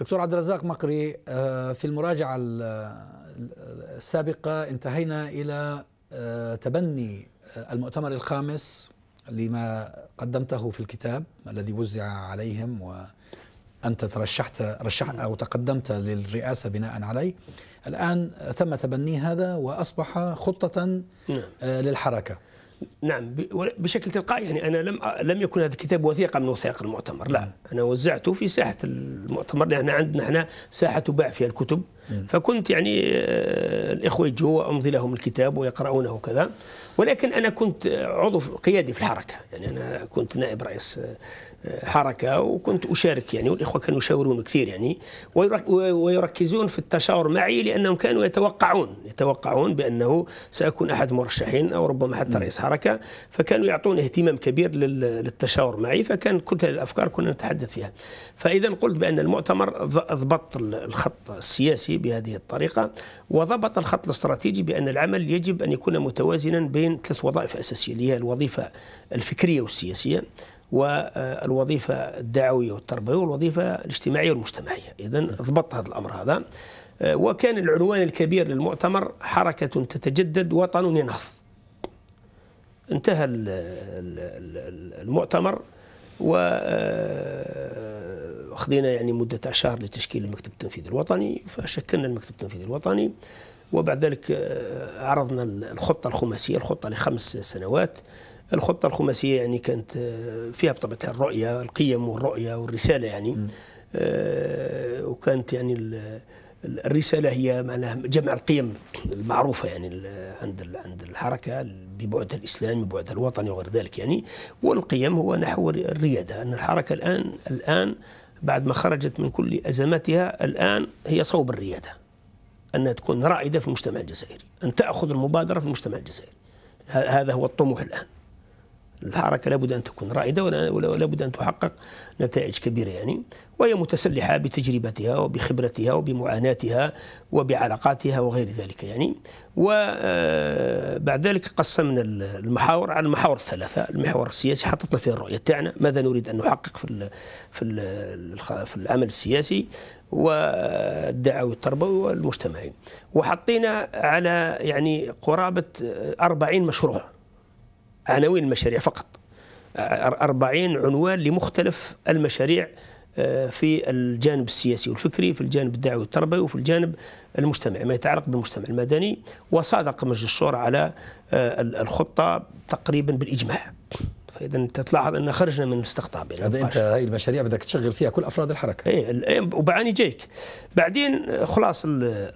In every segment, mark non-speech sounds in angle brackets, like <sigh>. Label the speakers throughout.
Speaker 1: دكتور عبد الرزاق مقري آه، في المراجعة آه، السابقة انتهينا إلى آه، تبني المؤتمر الخامس لما قدمته في الكتاب الذي وزع عليهم وأنت ترشحت رشحت أو تقدمت للرئاسة بناء عليه الآن تم تبني هذا وأصبح خطة نعم. للحركة نعم بشكل
Speaker 2: تلقائي يعني انا لم لم يكن هذا الكتاب وثيقه من وثائق المؤتمر لا انا وزعته في ساحه المؤتمر لان عندنا احنا ساحه تباع فيها الكتب فكنت يعني آه، الاخوه يجوا وامضي لهم الكتاب ويقرؤونه وكذا ولكن أنا كنت عضو قيادي في الحركة يعني أنا كنت نائب رئيس آه، حركة وكنت أشارك يعني والإخوة كانوا يشاورون كثير يعني ويركزون في التشاور معي لأنهم كانوا يتوقعون يتوقعون بأنه سأكون أحد مرشحين أو ربما حتى رئيس حركة فكانوا يعطون اهتمام كبير للتشاور معي فكان كل هذه الأفكار كنا نتحدث فيها فإذا قلت بأن المؤتمر ضبط الخط السياسي بهذه الطريقة وضبط الخط الاستراتيجي بأن العمل يجب أن يكون متوازنا بين بين ثلاث وظائف أساسية اللي هي الوظيفة الفكرية والسياسية والوظيفة الدعوية والتربوية والوظيفة الاجتماعية والمجتمعية إذا نعم. ضبط هذا الأمر هذا آه، وكان العنوان الكبير للمؤتمر حركة تتجدد وطن ينهض انتهى المؤتمر و آه، اخذنا يعني مدة شهر لتشكيل المكتب التنفيذي الوطني فشكلنا المكتب التنفيذي الوطني وبعد ذلك آه، عرضنا الخطة الخماسية الخطة لخمس سنوات الخطة الخماسية يعني كانت آه، فيها بطبيعتها الرؤية القيم والرؤية والرسالة يعني آه، وكانت يعني الرسالة هي معناها جمع القيم المعروفة يعني عند عند الحركة ببعدها الإسلامي ببعدها الوطني وغير ذلك يعني والقيم هو نحو الريادة أن الحركة الآن الآن بعد ما خرجت من كل أزماتها الآن هي صوب الريادة أنها تكون رائدة في المجتمع الجزائري أن تأخذ المبادرة في المجتمع الجزائري هذا هو الطموح الآن الحركة لابد أن تكون رائدة ولابد أن تحقق نتائج كبيرة يعني وهي متسلحة بتجربتها وبخبرتها وبمعاناتها وبعلاقاتها وغير ذلك يعني وبعد آه، ذلك قسمنا المحاور على المحاور الثلاثة المحور السياسي حطتنا فيه الرؤية تاعنا ماذا نريد أن نحقق في في العمل السياسي والدعوي التربوي والمجتمعي وحطينا على يعني قرابة 40 مشروع عناوين المشاريع فقط 40 عنوان لمختلف المشاريع آه، في الجانب السياسي والفكري في الجانب الدعوي والتربوي وفي الجانب المجتمعي ما يتعلق بالمجتمع المدني وصادق مجلس الشورى على آه، الخطة تقريبا بالإجماع فاذا انت تلاحظ ان خرجنا من الاستقطاب يعني هذا انت هاي المشاريع بدك تشغل فيها كل افراد الحركه ايه, إيه، وبعاني جايك بعدين خلاص ال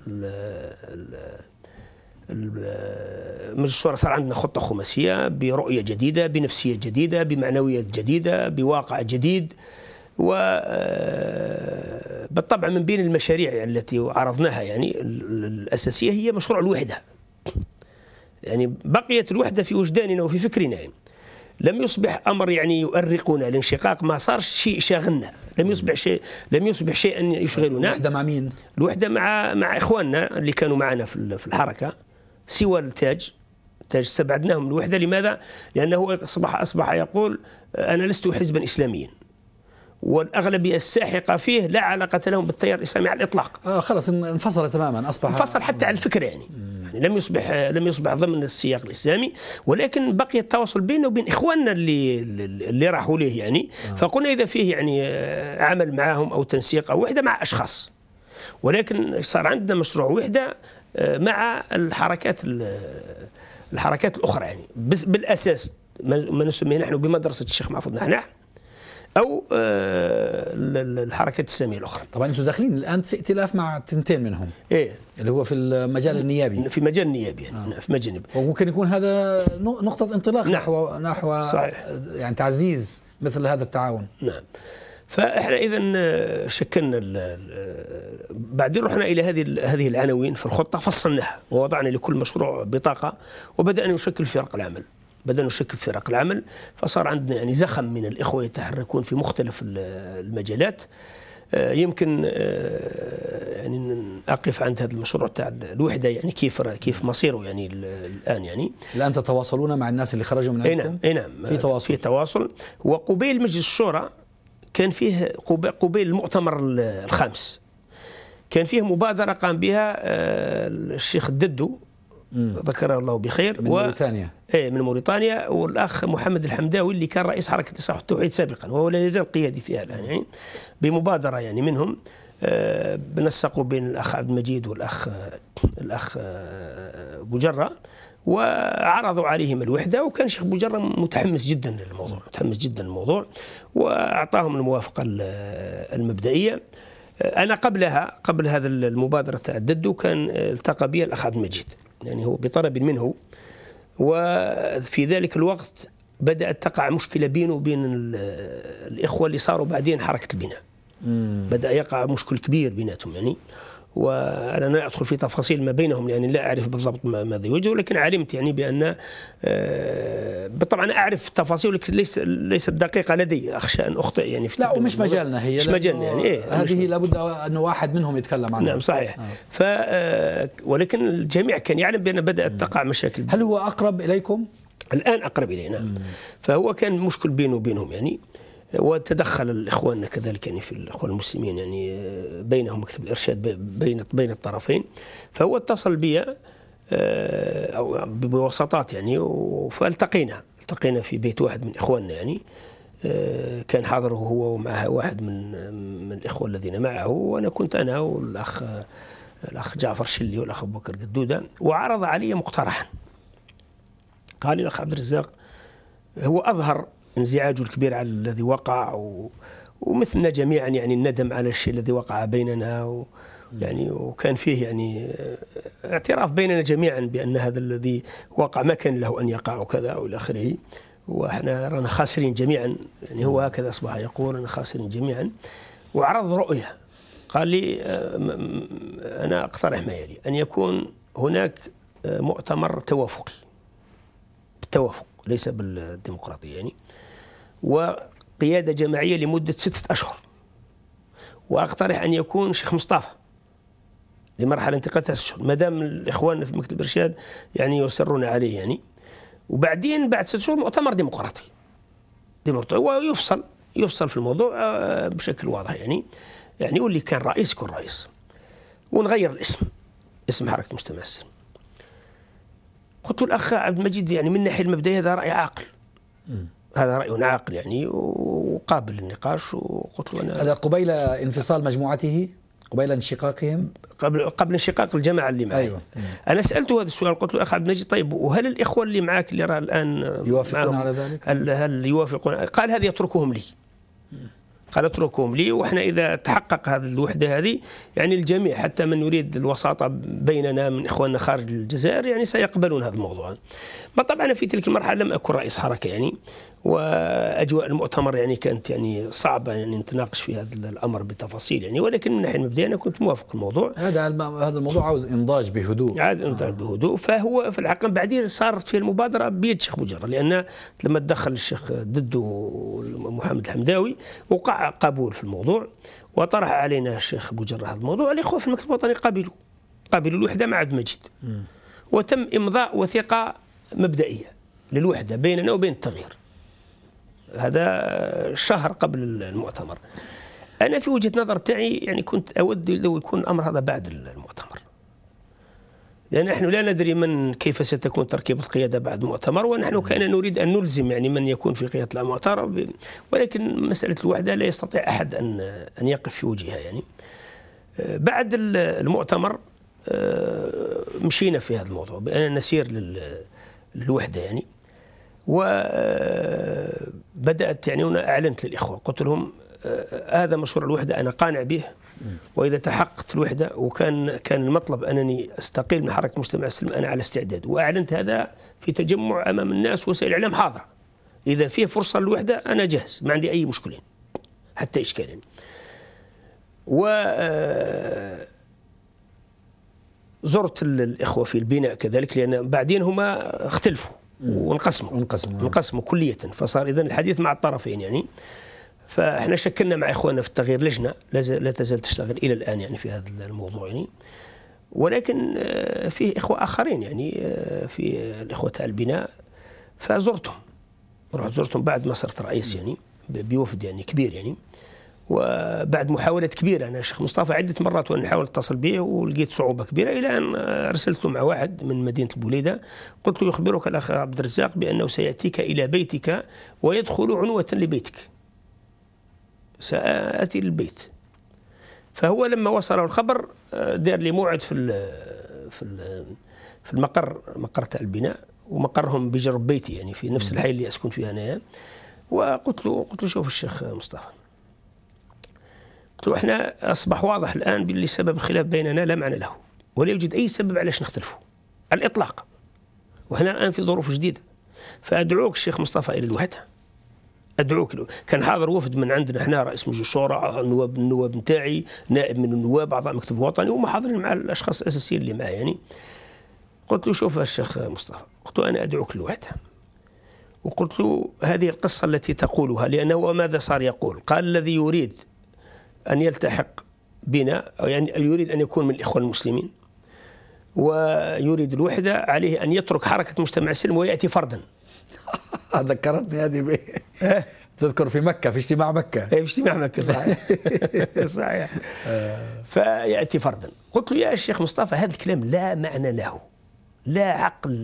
Speaker 2: مجلس الشورى صار عندنا خطه خماسيه برؤيه جديده بنفسيه جديده بمعنويات جديده بواقع جديد وبالطبع آه، من بين المشاريع يعني التي عرضناها يعني الأساسية هي مشروع الوحدة يعني بقيت الوحدة في وجداننا وفي فكرنا يعني لم يصبح امر يعني يؤرقنا الانشقاق ما صار شيء شاغلنا لم يصبح شيء لم يصبح شيئا يشغلنا الوحده مع مين الوحده مع مع اخواننا اللي كانوا معنا في الحركه سوى التاج التاج استبعدناهم الوحده لماذا لانه اصبح اصبح يقول آه، انا لست حزبا اسلاميا والاغلبيه الساحقه فيه لا علاقه لهم بالتيار الاسلامي على الاطلاق.
Speaker 1: آه خلص انفصل تماما اصبح انفصل حتى على الفكره يعني.
Speaker 2: يعني لم يصبح لم يصبح ضمن السياق الاسلامي ولكن بقي التواصل بيننا وبين اخواننا اللي اللي راحوا له يعني آه. فقلنا اذا فيه يعني آه، عمل معهم او تنسيق او وحده مع اشخاص ولكن صار عندنا مشروع وحده آه، مع الحركات الحركات الاخرى يعني بالاساس ما نسميه
Speaker 1: نحن بمدرسه الشيخ محفوظ نحنح او آه، الحركات الساميه الاخرى طبعا انتم داخلين الان في ائتلاف مع تنتين منهم ايه اللي هو في المجال النيابي في
Speaker 2: مجال النيابي يعني آه. في
Speaker 1: مجال النيابي وممكن يكون هذا نقطه انطلاق نعم. نحو نحو صحيح. يعني تعزيز مثل هذا التعاون
Speaker 2: نعم فاحنا اذا آه، شكلنا بعدين رحنا الى هذه هذه العناوين في الخطه فصلناها ووضعنا لكل مشروع بطاقه وبدانا نشكل فرق العمل بدأنا نشكل فرق العمل فصار عندنا يعني زخم من الإخوة يتحركون في مختلف المجالات آه، يمكن آه، يعني اقف عند هذا المشروع تاع الوحده يعني كيف كيف مصيره يعني الان يعني الان تتواصلون مع الناس اللي خرجوا من نعم، عندكم؟ اي نعم اي نعم في تواصل في تواصل وقبيل مجلس الشورى كان فيه قبيل المؤتمر الخامس كان فيه مبادره قام بها آه، الشيخ الددو ذكره الله بخير من موريتانيا إيه، من موريتانيا والاخ محمد الحمداوي اللي كان رئيس حركه الاصلاح والتوحيد سابقا وهو لا يزال قيادي فيها الان يعني بمبادره يعني منهم آه، نسقوا بين الاخ عبد المجيد والاخ الاخ آه، بجره وعرضوا عليهم الوحده وكان شيخ بوجره متحمس جدا للموضوع متحمس جدا للموضوع واعطاهم الموافقه آه، المبدئيه انا قبلها قبل هذا المبادره تاع كان التقى بي الاخ عبد المجيد يعني هو بطلب منه وفي ذلك الوقت بدأت تقع مشكلة بينه وبين الإخوة اللي صاروا بعدين حركة البناء مم. بدأ يقع مشكل كبير بيناتهم يعني وانا لا ادخل في تفاصيل ما بينهم لاني يعني لا اعرف بالضبط ماذا يوجد ولكن علمت يعني بان آه، طبعا اعرف التفاصيل ولكن ليس ليست دقيقه لدي اخشى ان اخطئ يعني في لا ومش مجالنا هي مش مجالنا يعني إيه هذه
Speaker 1: لابد ان واحد منهم يتكلم عنها نعم صحيح آه. ف
Speaker 2: آه، ولكن الجميع كان يعلم بان بدات تقع مشاكل هل هو اقرب اليكم؟ الان اقرب الينا مم. فهو كان مشكل بينه وبينهم يعني وتدخل الاخوان كذلك يعني في الاخوان المسلمين يعني آه، بينهم مكتب الارشاد بين بين الطرفين فهو اتصل بي آه، او بوساطات يعني فالتقينا التقينا في بيت واحد من اخواننا يعني آه، كان حاضره هو ومعه واحد من من الاخوه الذين معه وانا كنت انا والاخ الاخ جعفر شلي والاخ ابو بكر قدوده وعرض علي مقترحا قال الاخ عبد الرزاق هو اظهر انزعاجه الكبير على الذي وقع و... ومثلنا جميعا يعني الندم على الشيء الذي وقع بيننا و... يعني وكان فيه يعني آه، اعتراف بيننا جميعا بان هذا الذي وقع ما كان له ان يقع وكذا والى اخره واحنا رانا خاسرين جميعا يعني هو هكذا اصبح يقول انا خاسرين جميعا وعرض رؤيه قال لي آه، انا اقترح ما يلي ان يكون هناك آه، مؤتمر توافقي بالتوافق ليس بالديمقراطيه يعني وقيادة جماعية لمدة ستة أشهر وأقترح أن يكون شيخ مصطفى لمرحلة انتقال تسعة أشهر ما دام الإخوان في مكتب الإرشاد يعني يصرون عليه يعني وبعدين بعد ست شهور مؤتمر ديمقراطي ديمقراطي ويفصل يفصل في الموضوع آه، بشكل واضح يعني يعني واللي كان رئيس يكون رئيس ونغير الاسم اسم حركة المجتمع السلمي
Speaker 1: قلت الأخ عبد المجيد يعني من الناحية المبدئية هذا رأي عاقل
Speaker 2: هذا رأي عاقل يعني وقابل للنقاش وقلت له أنا
Speaker 1: هذا قبيل انفصال مجموعته
Speaker 2: قبيل انشقاقهم
Speaker 1: قبل قبل انشقاق الجماعه اللي معي أيوة. انا سالته
Speaker 2: هذا السؤال قلت له اخ عبد المجيد طيب وهل الاخوه اللي معك اللي راه الان يوافقون على ذلك؟ هل, هل يوافقون قال هذه يتركهم لي قال اتركهم لي واحنا اذا تحقق هذه الوحده هذه يعني الجميع حتى من يريد الوساطه بيننا من اخواننا خارج الجزائر يعني سيقبلون هذا الموضوع. ما طبعا في تلك المرحله لم اكن رئيس حركه يعني واجواء المؤتمر يعني كانت يعني صعبه يعني نتناقش في هذا الامر بتفاصيل يعني ولكن من الناحيه المبدئيه انا كنت موافق الموضوع هذا هذا الموضوع عاوز انضاج بهدوء عاد انضاج آه. بهدوء فهو في الحقيقه بعدين صارت في المبادره بيد الشيخ بوجر لان لما تدخل الشيخ ضده محمد الحمداوي وقع قبول في الموضوع وطرح علينا الشيخ بوجر هذا الموضوع الاخوه في المكتب الوطني قبلوا قبلوا الوحده مع عبد المجيد وتم امضاء وثيقه مبدئيه للوحده بيننا وبين التغيير هذا شهر قبل المؤتمر انا في وجهه نظر تاعي يعني كنت اود لو يكون الامر هذا بعد المؤتمر لأن نحن لا ندري من كيف ستكون تركيبة القيادة بعد المؤتمر ونحن كان نريد أن نلزم يعني من يكون في قيادة المؤتمر ولكن مسألة الوحدة لا يستطيع أحد أن أن يقف في وجهها يعني بعد المؤتمر آه، مشينا في هذا الموضوع بأن نسير للوحدة يعني وبدات يعني هنا اعلنت للاخوه قلت لهم آه، هذا مشروع الوحده انا قانع به واذا تحققت الوحده وكان كان المطلب انني استقيل من حركه مجتمع السلم انا على استعداد واعلنت هذا في تجمع امام الناس وسائل الاعلام حاضره اذا في فرصه للوحده انا جاهز ما عندي اي مشكله حتى اشكال و آه، زرت الاخوه في البناء كذلك لان بعدين هما اختلفوا وانقسموا انقسموا نعم. انقسموا كلية فصار إذا الحديث مع الطرفين يعني فاحنا شكلنا مع اخواننا في التغيير لجنه لا تزال تشتغل الى الان يعني في هذا الموضوع يعني ولكن آه، فيه اخوه اخرين يعني آه، في الاخوه تاع البناء فزرتهم رحت زرتهم بعد ما صرت رئيس يعني بوفد يعني كبير يعني وبعد محاولة كبيرة أنا الشيخ مصطفى عدة مرات وأنا نحاول أتصل به ولقيت صعوبة كبيرة إلى أن أرسلت مع واحد من مدينة البوليدة قلت له يخبرك الأخ عبد الرزاق بأنه سيأتيك إلى بيتك ويدخل عنوة لبيتك سآتي للبيت فهو لما وصله الخبر آه، دار لي موعد في في في المقر مقر تاع البناء ومقرهم بجرب بيتي يعني في نفس الحي اللي اسكن فيه انايا وقلت له قلت له شوف الشيخ مصطفى قلت له احنا اصبح واضح الان باللي سبب الخلاف بيننا لا معنى له ولا يوجد اي سبب علاش نختلفوا على الاطلاق وحنا الان في ظروف جديده فادعوك الشيخ مصطفى الى الوحده ادعوك له. كان حاضر وفد من عندنا احنا رئيس مجلس الشورى النواب النواب نتاعي نائب من النواب اعضاء مكتب وطني وهم حاضرين مع الاشخاص الاساسيين اللي معي يعني قلت له شوف الشيخ مصطفى قلت له انا ادعوك للوحده وقلت له هذه القصه التي تقولها لانه ماذا صار يقول قال الذي يريد أن يلتحق بنا أو يعني يريد أن يكون من الإخوان المسلمين ويريد الوحدة عليه أن يترك حركة مجتمع السلم ويأتي فردا
Speaker 1: <laughs> ذكرتني هذه بي. تذكر في مكة في اجتماع مكة إيه، في اجتماع مكة صحيح <laughs>
Speaker 2: آه. صحيح فيأتي فردا قلت له يا شيخ مصطفى هذا الكلام لا معنى له لا عقل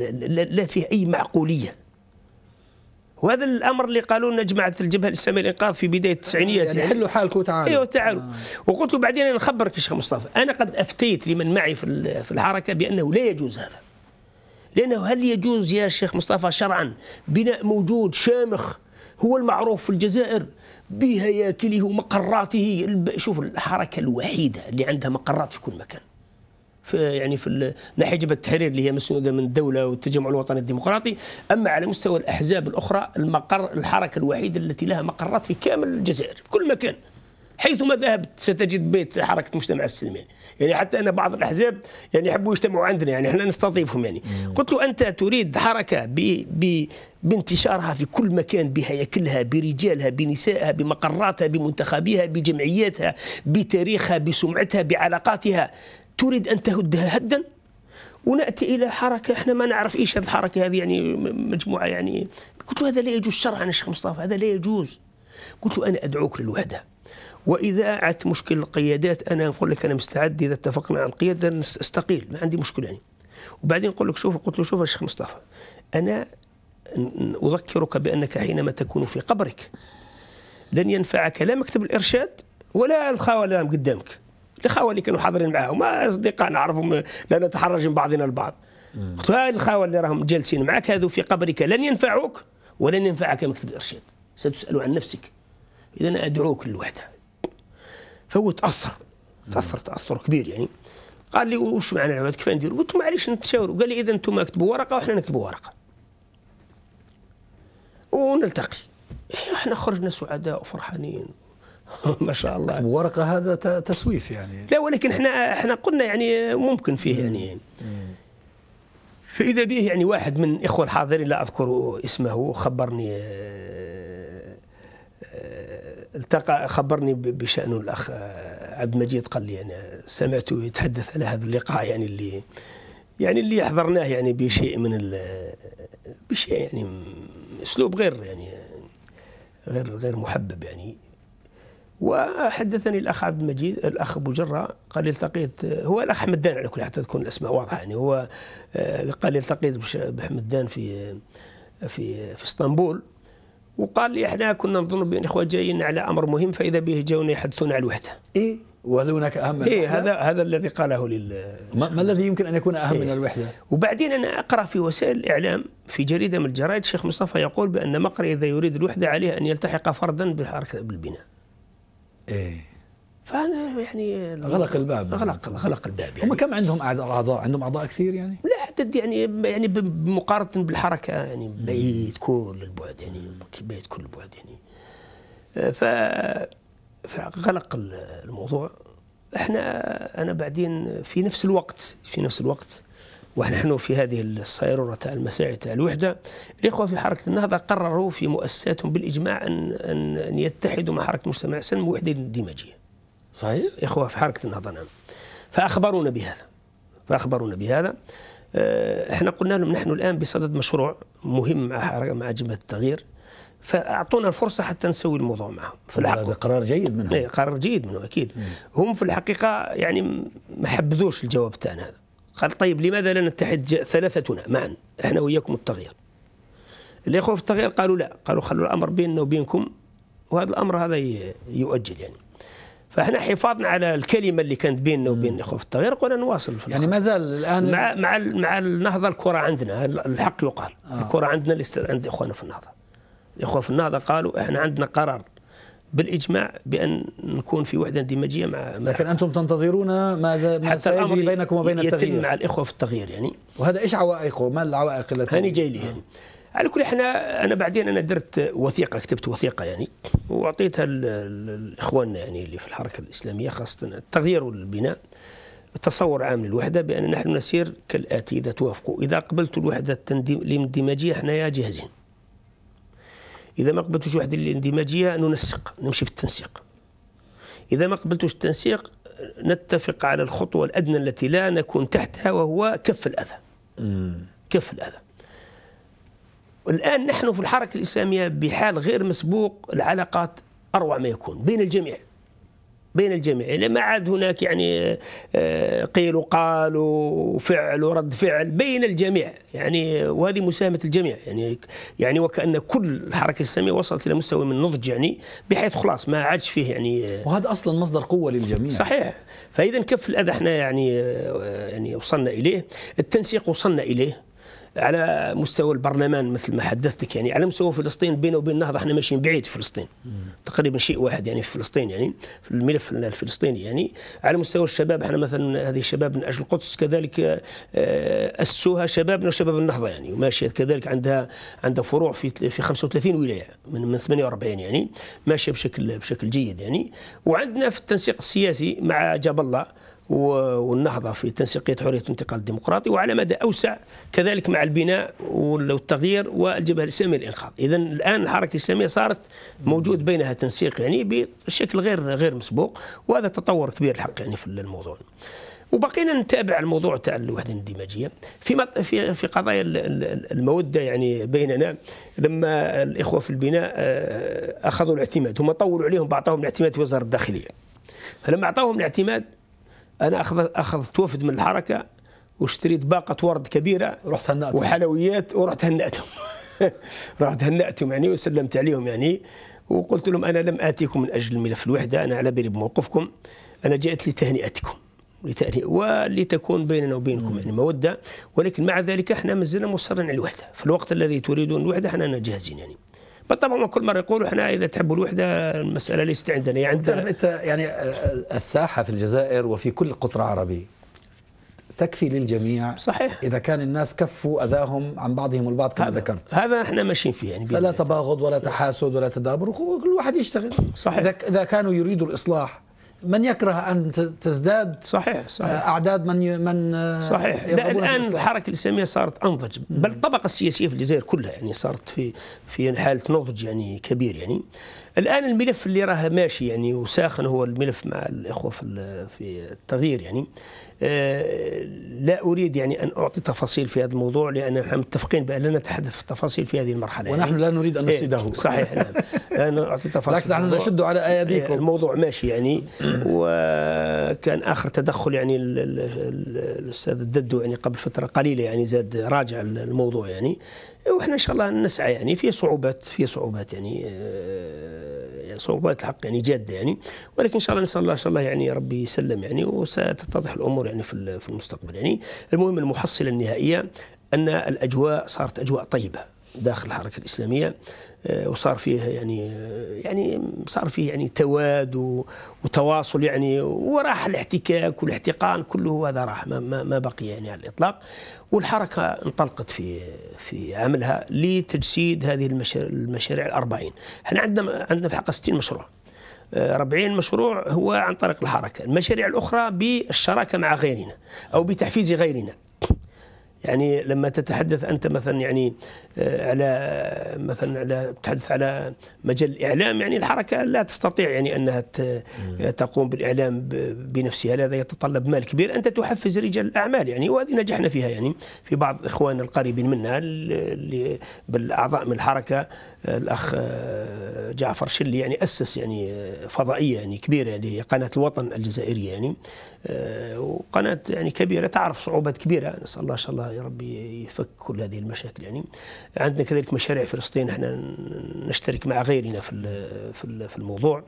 Speaker 2: لا فيه أي معقولية وهذا الامر اللي قالوا لنا جماعه الجبهه الاسلاميه للانقاذ في بدايه التسعينيات يعني, يعني. حلوا حالكم تعالوا ايوه تعالوا آه. وقلت له بعدين انا نخبرك يا شيخ مصطفى انا قد افتيت لمن معي في في الحركه بانه لا يجوز هذا لانه هل يجوز يا شيخ مصطفى شرعا بناء موجود شامخ هو المعروف في الجزائر بهياكله ومقراته شوف الحركه الوحيده اللي عندها مقرات في كل مكان في يعني في ناحيه جبهه التحرير اللي هي مسنوده من الدوله والتجمع الوطني الديمقراطي اما على مستوى الاحزاب الاخرى المقر الحركه الوحيده التي لها مقرات في كامل الجزائر في كل مكان حيثما ذهبت ستجد بيت حركه المجتمع السلمي يعني حتى ان بعض الاحزاب يعني يحبوا يجتمعوا عندنا يعني احنا نستضيفهم يعني قلت له انت تريد حركه ب ب بانتشارها في كل مكان بهياكلها برجالها بنسائها بمقراتها بمنتخبيها بجمعياتها بتاريخها بسمعتها بعلاقاتها تريد أن تهدها هدا وناتي الى حركه احنا ما نعرف ايش هذه الحركه هذه يعني مجموعه يعني قلت هذا لا يجوز شرعا يا شيخ مصطفى هذا لا يجوز قلت انا ادعوك للوحده واذا عدت مشكل القيادات انا نقول لك انا مستعد اذا اتفقنا على القياده استقيل ما عندي مشكله يعني وبعدين نقول لك شوف قلت له شوف يا شيخ مصطفى انا اذكرك بانك حينما تكون في قبرك لن ينفعك لا مكتب الارشاد ولا الخوالام قدامك الخوال اللي كانوا حاضرين معاهم اصدقاء نعرفهم لا نتحرج من بعضنا البعض قلت هاي الخاوه اللي راهم جالسين معك هذو في قبرك لن ينفعوك ولن ينفعك مكتب الارشاد ستسال عن نفسك اذا ادعوك للوحده فهو تاثر تاثر تاثر كبير يعني قال لي وش معنا العباد كيف ندير؟ قلت معليش نتشاوروا قال لي اذا انتم اكتبوا ورقه وحنا نكتبوا ورقه ونلتقي إيه، احنا خرجنا سعداء وفرحانين
Speaker 1: <laughs> ما شاء الله ورقه هذا تسويف يعني لا
Speaker 2: ولكن احنا احنا قلنا يعني ممكن فيه يعني, يعني. فاذا به يعني واحد من الاخوه الحاضرين لا اذكر اسمه خبرني آه، آه، التقى خبرني بشأنه الأخ آه، عبد المجيد قال لي أنا يعني سمعته يتحدث على هذا اللقاء يعني اللي يعني اللي حضرناه يعني بشيء من بشيء يعني أسلوب غير يعني غير غير محبب يعني وحدثني الاخ عبد المجيد الاخ ابو جره قال التقيت هو الاخ حمدان على كل حتى تكون الاسماء واضحه يعني هو آه، قال التقيت بحمدان في في في اسطنبول وقال لي احنا كنا نظن بان اخوه جايين على امر مهم فاذا به جاونا يحدثون على الوحده. ايه وهل هناك اهم من إيه هذا
Speaker 1: هذا الذي قاله لل ما, ما الذي يمكن ان يكون اهم إيه من الوحده؟ إيه. وبعدين
Speaker 2: انا اقرا في وسائل الاعلام في جريده من الجرائد شيخ مصطفى يقول بان مقري اذا يريد الوحده عليه ان
Speaker 1: يلتحق فردا بالحركه بالبناء. ايه فانا يعني غلق الباب غلق غلق الباب يعني هم كم عندهم اعضاء؟ عندهم اعضاء كثير يعني؟ لا عدد
Speaker 2: يعني يعني بمقارنه بالحركه يعني
Speaker 1: بعيد كل البعد يعني بعيد كل
Speaker 2: البعد يعني آه، ف فغلق الموضوع احنا انا بعدين في نفس الوقت في نفس الوقت ونحن في هذه الصيرورة تاع المساعي تاع الوحدة الإخوة في حركة النهضة قرروا في مؤسساتهم بالإجماع أن, أن, أن يتحدوا مع حركة مجتمع سلم وحدة اندماجية صحيح إخوة في حركة النهضة نعم فأخبرونا بهذا فأخبرونا بهذا آه، احنا قلنا لهم نحن الآن بصدد مشروع مهم مع مع جبهة التغيير فاعطونا الفرصه حتى نسوي الموضوع معهم في الحقيقه هذا قرار جيد منهم إيه، قرار جيد منهم اكيد مم. هم في الحقيقه يعني ما حبذوش الجواب تاعنا هذا قال طيب لماذا لا نتحد ثلاثتنا معا احنا وياكم التغيير الاخوه في التغيير قالوا لا قالوا خلوا الامر بيننا وبينكم وهذا الامر هذا يؤجل يعني فاحنا حفاظنا على الكلمه اللي كانت بيننا وبين الاخوه في التغيير قلنا نواصل في يعني ما زال الان مع مع مع النهضه الكره عندنا الحق يقال آه. الكره عندنا عند اخواننا في النهضه الاخوه في النهضه قالوا احنا عندنا قرار بالاجماع بان نكون في وحده اندماجيه مع,
Speaker 1: مع لكن انتم تنتظرون ما ما حتى سيجري بينكم وبين التغيير مع الاخوه
Speaker 2: في التغيير يعني وهذا ايش عوائقه؟ ما العوائق التي هاني جاي لي يعني على كل احنا انا بعدين انا درت وثيقه كتبت وثيقه يعني واعطيتها لاخواننا يعني اللي في الحركه الاسلاميه خاصه التغيير والبناء تصور عام للوحدة بأن نحن نسير كالآتي إذا توافقوا إذا قبلتوا الوحدة الاندماجية حنايا جاهزين إذا ما قبلتوش واحد الاندماجية ننسق نمشي في التنسيق إذا ما قبلتوش التنسيق نتفق على الخطوة الأدنى التي لا نكون تحتها وهو كف الأذى كف الأذى الآن نحن في الحركة الإسلامية بحال غير مسبوق العلاقات أروع ما يكون بين الجميع بين الجميع يعني ما عاد هناك يعني آه، قيل وقال وفعل ورد فعل بين الجميع يعني وهذه مساهمة الجميع يعني يعني وكأن كل الحركة السامية وصلت إلى مستوى من النضج يعني بحيث خلاص ما عادش فيه يعني آه، وهذا أصلا مصدر قوة للجميع صحيح فإذا كف الأذى احنا يعني آه، يعني وصلنا إليه التنسيق وصلنا إليه على مستوى البرلمان مثل ما حدثتك يعني على مستوى فلسطين بينه وبين النهضه احنا ماشيين بعيد في فلسطين تقريبا شيء واحد يعني في فلسطين يعني في الملف الفلسطيني يعني على مستوى الشباب احنا مثلا هذه الشباب من اجل القدس كذلك آه، اسسوها شبابنا وشباب النهضه يعني وماشيه كذلك عندها عندها فروع في في 35 ولايه من من 48 يعني ماشيه بشكل بشكل جيد يعني وعندنا في التنسيق السياسي مع جاب الله والنهضة في تنسيقية حرية الانتقال الديمقراطي وعلى مدى أوسع كذلك مع البناء والتغيير والجبهة الإسلامية للإنقاذ إذا الآن الحركة الإسلامية صارت موجود بينها تنسيق يعني بشكل غير غير مسبوق وهذا تطور كبير الحق يعني في الموضوع وبقينا نتابع الموضوع تاع الوحده الاندماجيه في في في قضايا الموده يعني بيننا لما الاخوه في البناء آه، اخذوا الاعتماد هم طولوا عليهم بعطاهم الاعتماد في وزاره الداخليه فلما اعطاهم الاعتماد انا اخذت اخذت وفد من الحركه واشتريت باقه ورد كبيره رحت هنأتهم وحلويات ورحت هنأتهم <laughs> رحت هنأتهم يعني وسلمت عليهم يعني وقلت لهم انا لم اتيكم من اجل ملف الوحده انا على بالي بموقفكم انا جئت لتهنئتكم لتهنئ ولتكون بيننا وبينكم يعني موده ولكن مع ذلك احنا مازلنا مصرين على الوحده في الوقت الذي تريدون الوحده احنا جاهزين يعني فطبعا كل مره
Speaker 1: يقولوا احنا اذا تحبوا الوحده المساله ليست عندنا يعني انت انت يعني الساحه في الجزائر وفي كل قطر عربي تكفي للجميع صحيح اذا كان الناس كفوا اذاهم عن بعضهم البعض كما ذكرت هذا احنا ماشيين فيه يعني فلا تباغض ولا تحاسد ولا تدابر كل واحد يشتغل صحيح اذا كانوا يريدوا الاصلاح من يكره ان تزداد صحيح صحيح آه، اعداد من من آه، صحيح لا الان الحركه
Speaker 2: الاسلاميه صارت انضج بل الطبقه السياسيه في الجزائر كلها يعني صارت في في حاله نضج يعني كبير يعني الان الملف اللي راه ماشي يعني وساخن هو الملف مع الاخوه في في التغيير يعني آه، لا أريد يعني أن أعطي تفاصيل في هذا الموضوع لأن نحن متفقين بأن لا نتحدث في التفاصيل في هذه المرحلة يعني ونحن يعني لا نريد أن إيه، نفسده صحيح نعم لا نعطي تفاصيل بالعكس نحن نشد على أياديكم إيه، الموضوع ماشي يعني وكان آخر تدخل يعني الأستاذ الددو يعني قبل فترة قليلة يعني زاد راجع الموضوع يعني وإحنا إن شاء الله نسعى يعني في صعوبات في صعوبات يعني آه، صعوبات الحق يعني جاده يعني ولكن ان شاء الله نسال الله ان شاء الله يعني ربي يسلم يعني وستتضح الامور يعني في المستقبل يعني المهم المحصله النهائيه ان الاجواء صارت اجواء طيبه داخل الحركه الاسلاميه آه، وصار فيه يعني آه، يعني صار فيه يعني تواد وتواصل يعني وراح الاحتكاك والاحتقان كله هذا راح ما, ما بقي يعني على الاطلاق والحركه انطلقت في في عملها لتجسيد هذه المشاريع الأربعين احنا عندنا عندنا في حقها 60 مشروع 40 آه، مشروع هو عن طريق الحركه المشاريع الاخرى بالشراكه مع غيرنا او بتحفيز غيرنا يعني لما تتحدث انت مثلا يعني على مثلا على تحدث على مجال الاعلام يعني الحركه لا تستطيع يعني انها تقوم بالاعلام بنفسها هذا يتطلب مال كبير انت تحفز رجال الاعمال يعني وهذه نجحنا فيها يعني في بعض اخواننا القريبين منا اللي بالاعضاء من الحركه الاخ آه، جعفر شلي يعني اسس يعني آه، فضائيه يعني كبيره يعني قناه الوطن الجزائريه يعني آه، وقناه يعني كبيره تعرف صعوبات كبيره نسال الله ان شاء الله يا ربي يفك كل هذه المشاكل يعني عندنا كذلك مشاريع فلسطين احنا نشترك مع غيرنا في في الموضوع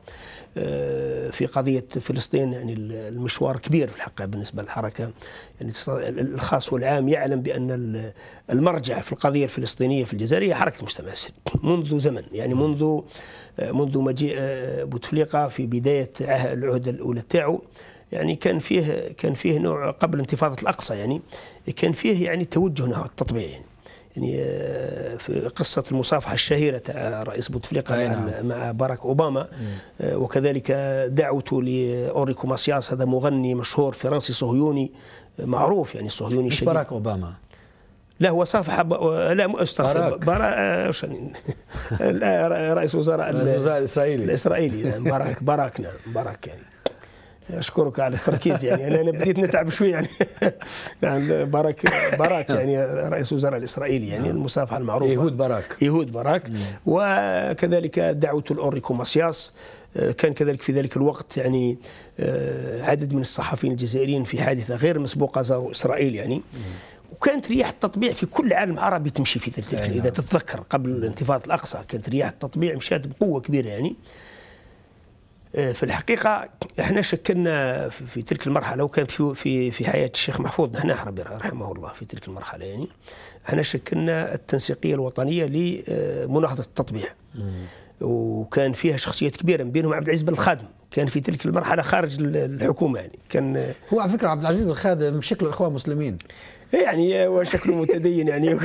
Speaker 2: آه، في قضيه فلسطين يعني المشوار كبير في الحقيقه بالنسبه للحركه يعني الخاص والعام يعلم بان المرجع في القضيه الفلسطينيه في الجزائر هي حركه المجتمع السلمي منذ زمن يعني منذ آه، منذ مجيء آه، بوتفليقه في بدايه العهد الاولى تاعو يعني كان فيه كان فيه نوع قبل انتفاضه الاقصى يعني كان فيه يعني توجه نحو التطبيع يعني يعني آه، في قصة المصافحة الشهيرة تاع رئيس بوتفليقة مع, نعم. مع باراك أوباما آه، وكذلك دعوته لأوريكو ماسياس هذا مغني مشهور فرنسي صهيوني آه، معروف يعني صهيوني مش باراك أوباما لا هو صافح ب... لا استغفر برا <laughs> رئيس وزراء رئيس الوزراء الاسرائيلي الاسرائيلي نعم، باراك باراك نعم باراك يعني اشكرك على التركيز يعني انا بديت نتعب شوي يعني, <laughs> يعني نعم باراك باراك يعني رئيس الوزراء الاسرائيلي يعني نعم. المصافحه المعروفه يهود باراك يهود باراك نعم. وكذلك دعوه الاوريكو ماسياس كان كذلك في ذلك الوقت يعني آه، عدد من الصحفيين الجزائريين في حادثه غير مسبوقه زاروا اسرائيل يعني نعم. وكانت رياح التطبيع في كل العالم العربي تمشي في تلك اذا تتذكر قبل انتفاضه الاقصى كانت رياح التطبيع مشات بقوه كبيره يعني آه، في الحقيقة احنا شكلنا في تلك المرحلة وكان في في في حياة الشيخ محفوظ نحن حربي رحمه الله في تلك المرحلة يعني احنا شكلنا التنسيقية الوطنية لمناهضة التطبيع وكان فيها شخصيات كبيرة من بينهم عبد العزيز بن الخادم كان في تلك المرحله خارج الحكومه يعني
Speaker 1: كان هو على فكره عبد العزيز بن خادم إيه يعني، شكله اخوان مسلمين يعني وشكله متدين
Speaker 2: يعني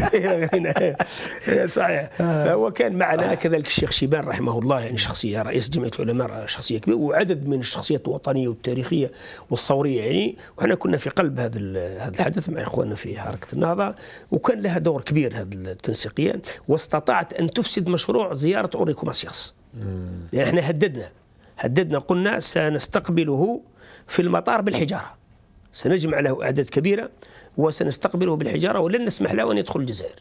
Speaker 2: <laughs> صحيح آه. فهو كان معنا كذلك الشيخ شيبان رحمه الله يعني شخصيه رئيس جمعيه العلماء شخصيه كبيره وعدد من الشخصيات الوطنيه والتاريخيه والثوريه يعني وحنا كنا في قلب هذا هذا الحدث مع اخواننا في حركه النهضه وكان لها دور كبير هذه التنسيقيه واستطاعت ان تفسد مشروع زياره اوريكو ماسياس يعني احنا هددنا حددنا قلنا سنستقبله في المطار بالحجارة سنجمع له أعداد كبيرة وسنستقبله بالحجارة ولن نسمح له أن يدخل الجزائر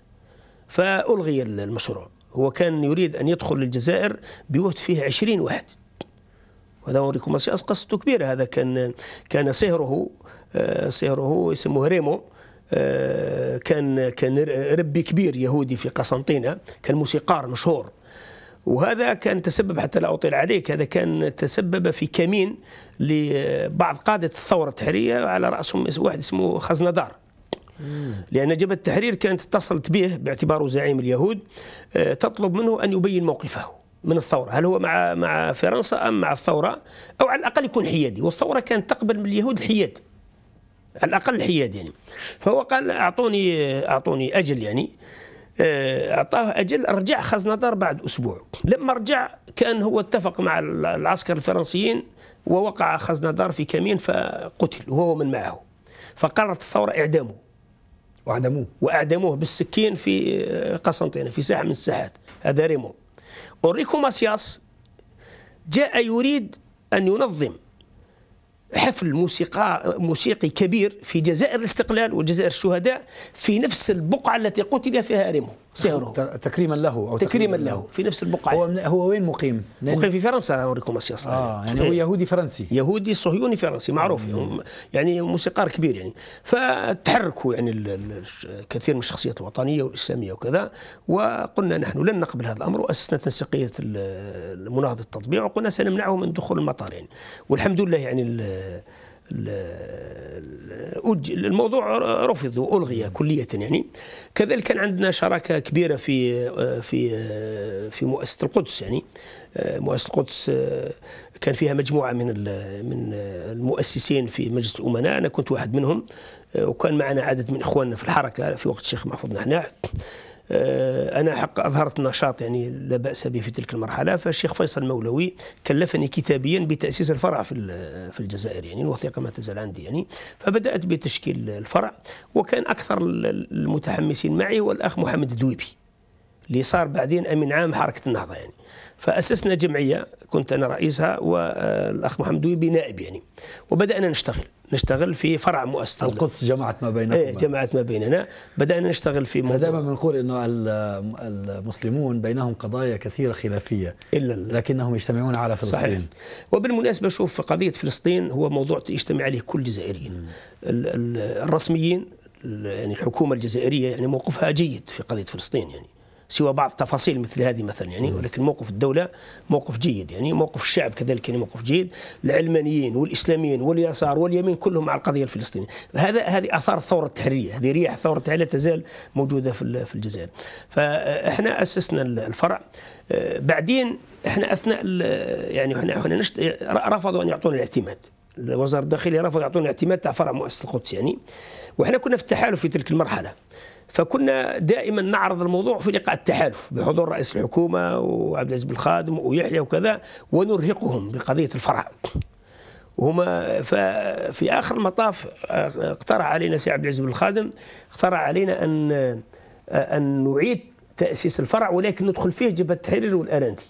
Speaker 2: فألغي المشروع هو كان يريد أن يدخل الجزائر بوفد فيه عشرين واحد وهذا أوريكم قصته كبيرة هذا كان كان سهره سهره اسمه آه، ريمو آه، كان كان ربي كبير يهودي في قسنطينة كان موسيقار مشهور وهذا كان تسبب حتى لا أطيل عليك هذا كان تسبب في كمين لبعض قادة الثورة التحريرية على رأسهم واحد اسمه خزندار لأن جبهة التحرير كانت اتصلت به باعتباره زعيم اليهود آه، تطلب منه أن يبين موقفه من الثورة هل هو مع مع فرنسا أم مع الثورة أو على الأقل يكون حيادي والثورة كانت تقبل من اليهود الحياد على الأقل الحياد يعني فهو قال أعطوني أعطوني أجل يعني آه، اعطاه اجل رجع خزندار بعد اسبوع لما رجع كان هو اتفق مع العسكر الفرنسيين ووقع خزندار في كمين فقتل وهو من معه فقررت الثوره اعدامه واعدموه واعدموه بالسكين في آه، قسنطينه في ساحه من الساحات هذا ريمون اوريكو ماسياس جاء يريد ان ينظم حفل موسيقى موسيقي كبير في جزائر الاستقلال وجزائر الشهداء في نفس البقعة التي قتل فيها أريمو سعره تكريما له او تكريما له في نفس البقعه هو هو وين مقيم؟ مقيم في فرنسا اوريكم السياسه اه يعني هو إيه. يهودي فرنسي يهودي صهيوني فرنسي معروف مم. يعني موسيقار كبير يعني فتحركوا يعني كثير من الشخصيات الوطنيه والاسلاميه وكذا وقلنا نحن لن نقبل هذا الامر واسسنا تنسيقيه المناهضه التطبيع وقلنا سنمنعه من دخول المطار يعني والحمد لله يعني الموضوع رفض والغي كليه يعني كذلك كان عندنا شراكه كبيره في في في مؤسسه القدس يعني مؤسسه القدس كان فيها مجموعه من من المؤسسين في مجلس الامناء انا كنت واحد منهم وكان معنا عدد من اخواننا في الحركه في وقت الشيخ محفوظ نحناح آه، أنا حق أظهرت نشاط يعني لا بأس به في تلك المرحلة فالشيخ فيصل مولوي كلفني كتابيا بتأسيس الفرع في في الجزائر يعني الوثيقة ما تزال عندي يعني فبدأت بتشكيل الفرع وكان أكثر المتحمسين معي هو الاخ محمد الدويبي اللي صار بعدين أمين عام حركة النهضة يعني فأسسنا جمعية كنت أنا رئيسها والأخ محمد ويبي نائب يعني وبدأنا نشتغل نشتغل في فرع مؤسسة القدس جمعت ما بيننا ايه جمعت ما بيننا بدأنا نشتغل في موضوع دائما
Speaker 1: بنقول أنه المسلمون بينهم قضايا كثيرة خلافية إلا لكنهم يجتمعون على فلسطين صحيح. وبالمناسبة شوف في قضية فلسطين هو موضوع يجتمع
Speaker 2: عليه كل الجزائريين الرسميين يعني الحكومة الجزائرية يعني موقفها جيد في قضية فلسطين يعني سوى بعض التفاصيل مثل هذه مثلا يعني ولكن موقف الدولة موقف جيد يعني موقف الشعب كذلك يعني موقف جيد العلمانيين والإسلاميين واليسار واليمين كلهم مع القضية الفلسطينية هذا هذه آثار الثورة التحريرية هذه ريح الثورة التحريرية لا تزال موجودة في الجزائر فإحنا أسسنا الفرع آه، بعدين احنا اثناء يعني احنا احنا نشت... رفضوا ان يعطونا الاعتماد وزاره الداخليه رفضوا يعطونا الاعتماد تاع فرع مؤسسه القدس يعني واحنا كنا في التحالف في تلك المرحله فكنا دائما نعرض الموضوع في لقاء التحالف بحضور رئيس الحكومه وعبد العزيز بالخادم ويحيى وكذا ونرهقهم بقضيه الفرع وهما في اخر المطاف آه، اقترح علينا سي عبد العزيز بالخادم اقترح علينا ان آه، ان نعيد تاسيس الفرع ولكن ندخل فيه جبهه التحرير والارانتي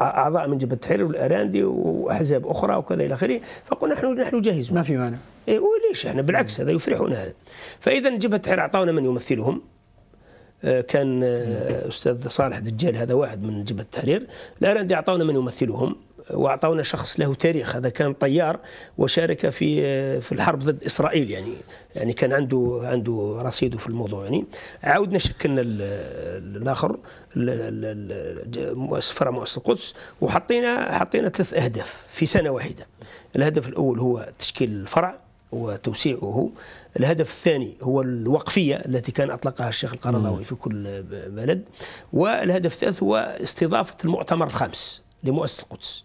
Speaker 2: اعضاء من جبهه التحرير والاراندي واحزاب اخرى وكذا الى اخره فقلنا نحن نحن جاهزون ما في مانع اي وليش احنا بالعكس هذا يفرحون هذا فاذا جبهه التحرير اعطونا من يمثلهم آه، كان آه، استاذ صالح دجال هذا واحد من جبهه التحرير الاراندي اعطونا من يمثلهم واعطونا شخص له تاريخ هذا كان طيار وشارك في في الحرب ضد اسرائيل يعني يعني كان عنده عنده رصيده في الموضوع يعني عاودنا شكلنا الاخر سفاره مؤسسه القدس وحطينا حطينا ثلاث اهداف في سنه واحده الهدف الاول هو تشكيل الفرع وتوسيعه الهدف الثاني هو الوقفية التي كان أطلقها الشيخ القرضاوي في كل بلد والهدف الثالث هو استضافة المؤتمر الخامس لمؤسسة القدس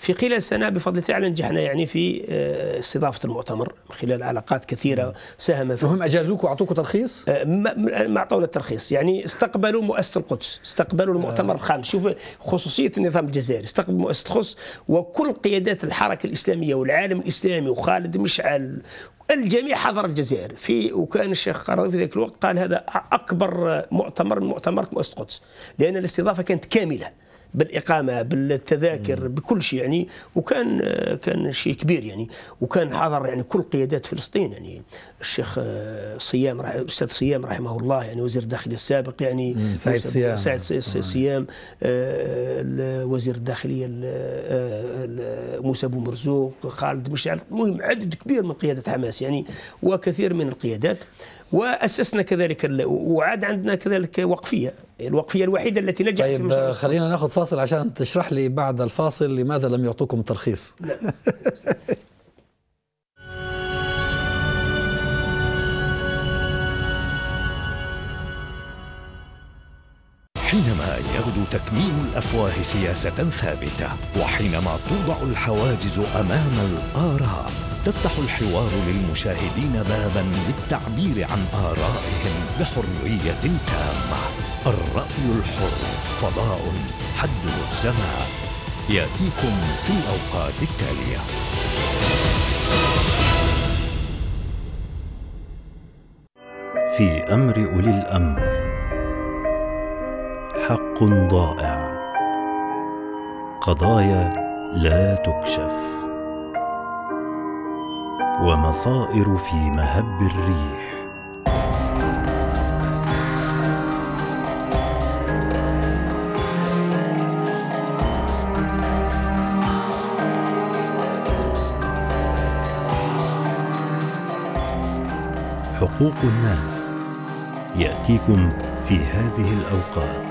Speaker 2: في خلال سنة بفضل تعالى نجحنا يعني في آه، استضافة المؤتمر من خلال علاقات كثيرة ساهم في وهم أجازوك وأعطوك ترخيص؟ آه، ما أعطونا الترخيص يعني استقبلوا مؤسسة القدس استقبلوا المؤتمر آه. الخامس شوف خصوصية النظام الجزائري استقبلوا مؤسسة الخص وكل قيادات الحركة الإسلامية والعالم الإسلامي وخالد مشعل الجميع حضر الجزائر في وكان الشيخ قرضي في ذلك الوقت قال هذا اكبر مؤتمر من مؤتمرات مؤسسه القدس لان الاستضافه كانت كامله بالاقامه بالتذاكر بكل شيء يعني وكان كان شيء كبير يعني وكان نعم. حضر يعني كل قيادات فلسطين يعني الشيخ صيام الاستاذ صيام رحمه الله يعني وزير الداخليه السابق يعني سعيد صيام سعيد صيام آه، وزير الداخليه آه، موسى بو مرزوق خالد مشعل المهم عدد كبير من قياده حماس يعني وكثير من القيادات واسسنا كذلك وعاد عندنا كذلك وقفيه الوقفيه الوحيده التي نجحت طيب في مشروع خلينا
Speaker 1: ناخذ فاصل عشان تشرح لي بعد الفاصل لماذا لم يعطوكم ترخيص نعم. <laughs>
Speaker 2: حينما يغدو تكميم الافواه سياسه ثابته وحينما توضع الحواجز امام الاراء تفتح الحوار للمشاهدين بابا للتعبير عن ارائهم بحريه تامه الراي الحر فضاء حده السماء ياتيكم في الاوقات التاليه في امر اولي الامر حق ضائع قضايا لا تكشف ومصائر في مهب الريح
Speaker 1: حقوق الناس
Speaker 2: ياتيكم في هذه الاوقات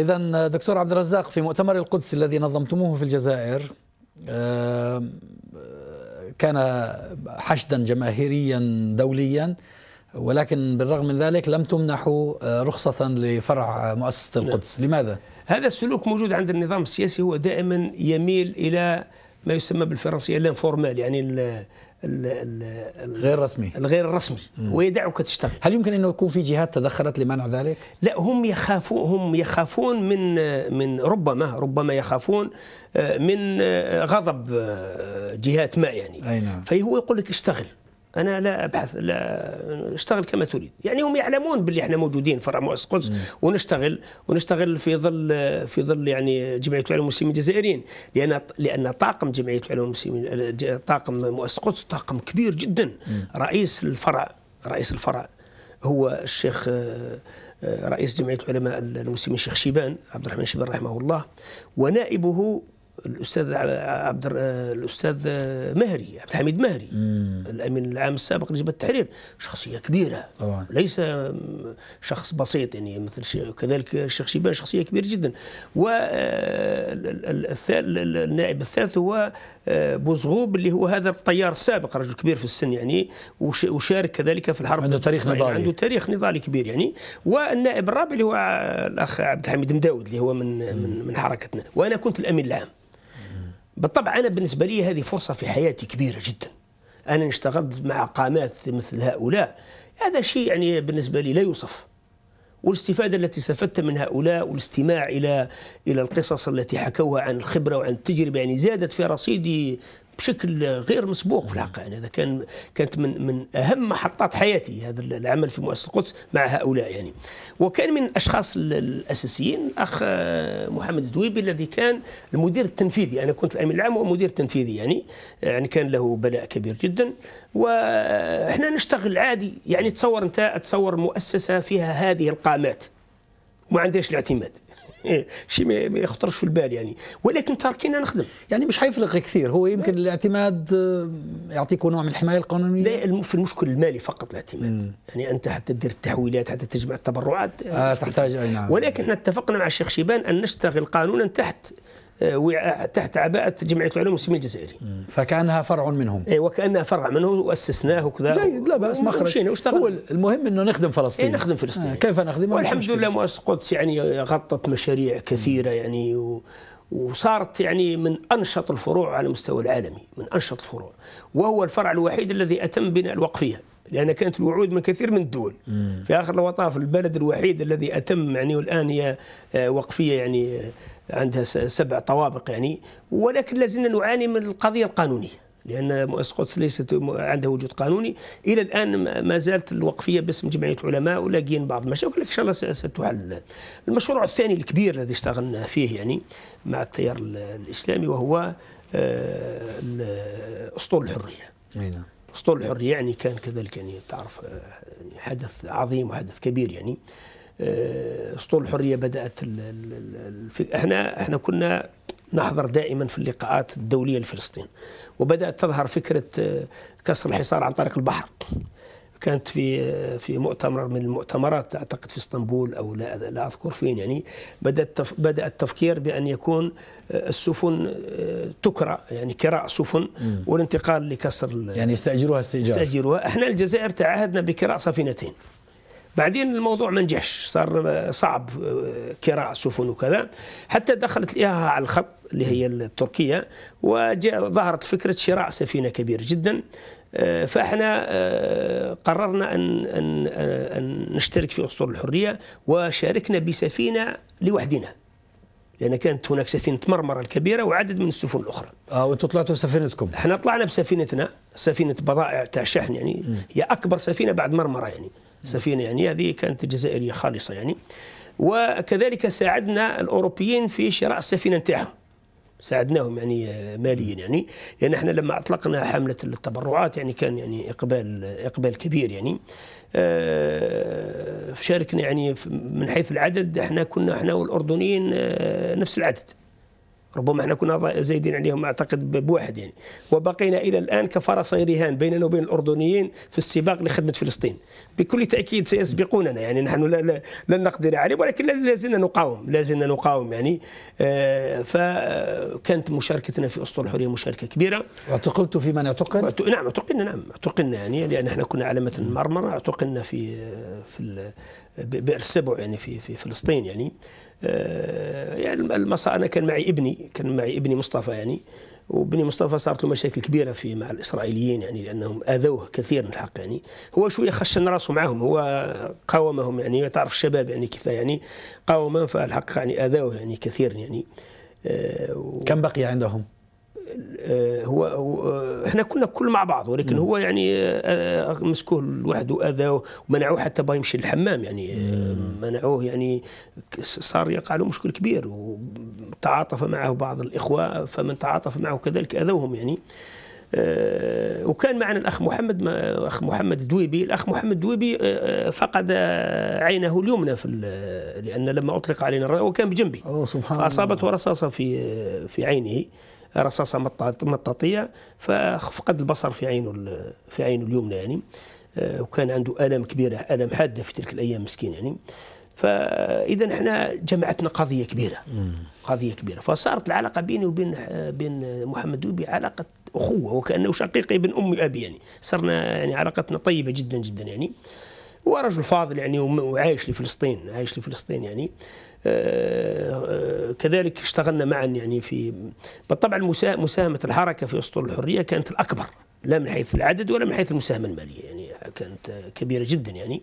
Speaker 1: إذا دكتور عبد الرزاق في مؤتمر القدس الذي نظمتموه في الجزائر آه، كان حشدا جماهيريا دوليا ولكن بالرغم من ذلك لم تمنحوا آه، رخصة لفرع مؤسسة القدس لماذا؟ هذا السلوك موجود عند النظام السياسي هو دائما يميل إلى ما يسمى
Speaker 2: بالفرنسية لانفورمال يعني الغير رسمي الغير الرسمي ويدعوك تشتغل هل يمكن انه يكون في جهات تدخلت لمنع ذلك؟ لا هم يخافون هم يخافون من من ربما ربما يخافون آه، من آه، غضب آه، جهات ما يعني أي نعم. فهو يقول لك اشتغل انا لا ابحث لا اشتغل كما تريد يعني هم يعلمون باللي احنا موجودين في مؤسس قدس ونشتغل ونشتغل في ظل في ظل يعني جمعيه العلوم المسلمين الجزائريين لان لان طاقم جمعيه العلوم المسلمين طاقم مؤسسه قدس طاقم كبير جدا مم. رئيس الفرع رئيس الفرع هو الشيخ آه، آه، رئيس جمعيه علماء المسلمين الشيخ شيبان عبد الرحمن شيبان رحمه الله ونائبه الاستاذ عبد الاستاذ مهري عبد الحميد مهري مم. الامين العام السابق لجبهه التحرير شخصيه كبيره طبعا. ليس شخص بسيط يعني مثل كذلك الشيخ شيبان شخصيه كبيره جدا و آه، النائب الثالث هو آه، بوزغوب اللي هو هذا الطيار السابق رجل كبير في السن يعني وشارك كذلك في الحرب عنده تاريخ نضالي عنده تاريخ نضالي كبير يعني والنائب الرابع اللي هو الاخ عبد الحميد مداود اللي هو من من من حركتنا وانا كنت الامين العام بالطبع أنا بالنسبة لي هذه فرصة في حياتي كبيرة جدا أنا اشتغلت مع قامات مثل هؤلاء هذا شيء يعني بالنسبة لي لا يوصف والاستفادة التي استفدت من هؤلاء والاستماع إلى إلى القصص التي حكوها عن الخبرة وعن التجربة يعني زادت في رصيدي بشكل غير مسبوق في الحقيقه يعني هذا كان كانت من من اهم محطات حياتي هذا العمل في مؤسسه القدس مع هؤلاء يعني وكان من الاشخاص الاساسيين الاخ آه، محمد الدويبي الذي كان المدير التنفيذي انا كنت الامين العام ومدير تنفيذي يعني يعني كان له بلاء كبير جدا واحنا نشتغل عادي يعني تصور انت تصور مؤسسه فيها هذه القامات ما عندهاش الاعتماد إيه، شيء ما يخطرش في البال يعني ولكن تركينا نخدم يعني مش حيفرق كثير هو يمكن الاعتماد آه، يعطيكم نوع من الحمايه القانونيه لا في المشكل المالي فقط الاعتماد مم. يعني انت حتى تدير التحويلات حتى تجمع التبرعات آه تحتاج اي نعم ولكن احنا اتفقنا مع الشيخ شيبان ان نشتغل قانونا تحت تحت عباءة جمعية العلوم المسلمين الجزائري فكأنها
Speaker 1: فرع منهم إيه
Speaker 2: وكأنها فرع منه وأسسناه وكذا جيد لا بأس مخرج هو المهم أنه نخدم فلسطين إيه نخدم فلسطين آه كيف نخدم والحمد لله مؤسسة قدس يعني غطت مشاريع كثيرة يعني و وصارت يعني من أنشط الفروع على المستوى العالمي من أنشط الفروع وهو الفرع الوحيد الذي أتم بناء الوقفية لأن كانت الوعود من كثير من الدول مم. في آخر الوطاف البلد الوحيد الذي أتم يعني والآن هي آه، وقفية يعني آه، عندها سبع طوابق يعني ولكن لازلنا نعاني من القضية القانونية لأن مؤسسة قدس ليست عندها وجود قانوني إلى الآن ما زالت الوقفية باسم جمعية علماء ولاقيين بعض المشاكل إن شاء الله ستحل المشروع الثاني الكبير الذي اشتغلنا فيه يعني مع التيار الإسلامي وهو آه، أسطول الحرية أينا. نعم. أسطول الحرية يعني كان كذلك يعني تعرف آه، حدث عظيم وحدث كبير يعني آه، اسطول الحريه بدات احنا احنا كنا نحضر دائما في اللقاءات الدوليه لفلسطين وبدات تظهر فكره آه، كسر الحصار عن طريق البحر كانت في آه، في مؤتمر من المؤتمرات اعتقد في اسطنبول او لا لا اذكر فين يعني بدا بدا التفكير بان يكون السفن تكرى يعني كراء سفن والانتقال لكسر يعني يستاجروها استئجار يستاجروها احنا الجزائر تعهدنا بكراء سفينتين بعدين الموضوع ما نجحش صار صعب آه، كراء سفن وكذا حتى دخلت الاها على الخط اللي هي التركيه وظهرت فكره شراء سفينه كبيره جدا آه، فاحنا آه، قررنا ان ان ان نشترك في اسطول الحريه وشاركنا بسفينه لوحدنا لان كانت هناك سفينه مرمره الكبيره وعدد من السفن الاخرى.
Speaker 1: اه وانتم طلعتوا بسفينتكم؟
Speaker 2: احنا طلعنا بسفينتنا سفينه بضائع تاع شحن يعني هي اكبر سفينه بعد مرمره يعني. سفينة يعني هذه كانت جزائرية خالصة يعني وكذلك ساعدنا الأوروبيين في شراء السفينة نتاعهم ساعدناهم يعني ماليا يعني لان يعني احنا لما اطلقنا حمله التبرعات يعني كان يعني اقبال اقبال كبير يعني آه، شاركنا يعني من حيث العدد احنا كنا احنا والاردنيين آه، نفس العدد ربما احنا كنا زايدين عليهم اعتقد بواحد يعني وبقينا الى الان كفرس رهان بيننا وبين الاردنيين في السباق لخدمه فلسطين بكل تاكيد سيسبقوننا يعني نحن لا, لن نقدر عليه ولكن لا زلنا نقاوم لا زلنا نقاوم يعني آه، فكانت آه، مشاركتنا في اسطول الحريه مشاركه كبيره اعتقلت في من اعتقل؟ نعم اعتقلنا نعم اعتقلنا يعني لان احنا كنا على متن مرمره اعتقلنا في آه، في بئر السبع يعني في في فلسطين يعني آه آه، يعني المسار انا كان معي ابني كان معي ابني مصطفى يعني وابني مصطفى صارت له مشاكل كبيره في مع الاسرائيليين يعني لانهم اذوه كثيرا الحق يعني هو شويه خشن راسه معهم هو قاومهم يعني تعرف الشباب يعني كيف يعني قاومهم فالحق يعني اذوه يعني كثيرا يعني آه، كم بقي عندهم؟ آه، هو, آه، احنا كنا كل مع بعض ولكن هو يعني آه، مسكوه لوحده اذى ومنعوه حتى باه يمشي للحمام يعني منعوه يعني صار يقع له مشكل كبير وتعاطف معه بعض الاخوه فمن تعاطف معه كذلك اذوهم يعني وكان معنا الاخ محمد اخ محمد دويبي الاخ محمد دويبي فقد عينه اليمنى في لان لما اطلق علينا الرأي وكان بجنبي
Speaker 1: أوه سبحان فاصابته
Speaker 2: رصاصه في في عينه رصاصه مطاطيه ففقد البصر في عينه في عينه اليمنى يعني آه، وكان عنده الم كبيره الم حاده في تلك الايام مسكين يعني فاذا احنا جمعتنا قضيه كبيره قضيه كبيره فصارت العلاقه بيني وبين آه، بين محمد دوبي علاقه اخوه وكانه شقيقي ابن امي وابي يعني صرنا يعني علاقتنا طيبه جدا جدا يعني ورجل فاضل يعني وعايش لفلسطين عايش لفلسطين يعني كذلك اشتغلنا معا يعني في طبعا مساهمة الحركة في أسطول الحرية كانت الأكبر لا من حيث العدد ولا من حيث المساهمة المالية يعني كانت كبيرة جدا يعني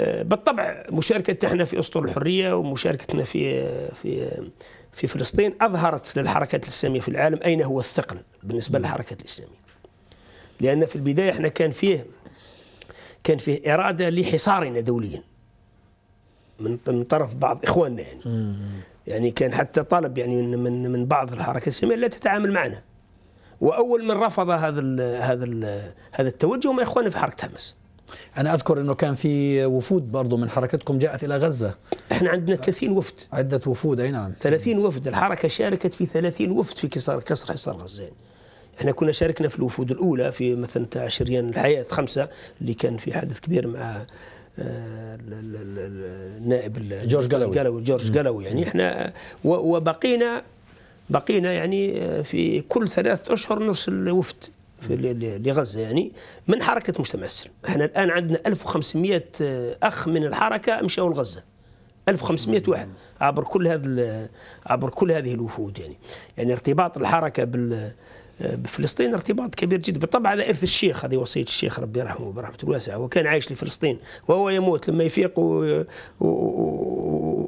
Speaker 2: بالطبع مشاركتنا احنا في أسطول الحرية ومشاركتنا في في في فلسطين أظهرت للحركات الإسلامية في العالم أين هو الثقل بالنسبة للحركات الإسلامية لأن في البداية احنا كان فيه كان فيه إرادة لحصارنا دوليا من من طرف بعض اخواننا يعني يعني كان حتى طلب يعني من من, من بعض الحركه الساميه لا تتعامل معنا
Speaker 1: واول من رفض هذا ال هذا ال هذا التوجه هم اخواننا في حركه حماس انا اذكر انه كان في وفود برضه من حركتكم جاءت الى غزه احنا عندنا 30 وفد عده وفود اي نعم 30 وفد الحركه شاركت في 30 وفد في كسر كسر حصار غزه يعني.
Speaker 2: احنا كنا شاركنا في الوفود الاولى في مثلا تاع شريان الحياه خمسه اللي كان في حدث كبير مع النائب جورج قلوي قلوي جورج قلوي يعني احنا وبقينا بقينا يعني في كل ثلاثة أشهر نفس الوفد في لغزة يعني من حركة مجتمع السلم احنا الآن عندنا 1500 أخ من الحركة مشاو لغزة 1500 واحد عبر كل هذا عبر كل هذه الوفود يعني يعني ارتباط الحركة بال بفلسطين ارتباط كبير جدا بالطبع على إرث الشيخ هذه وصية الشيخ ربي يرحمه برحمة الواسعة وكان عايش لفلسطين وهو يموت لما يفيق و... و...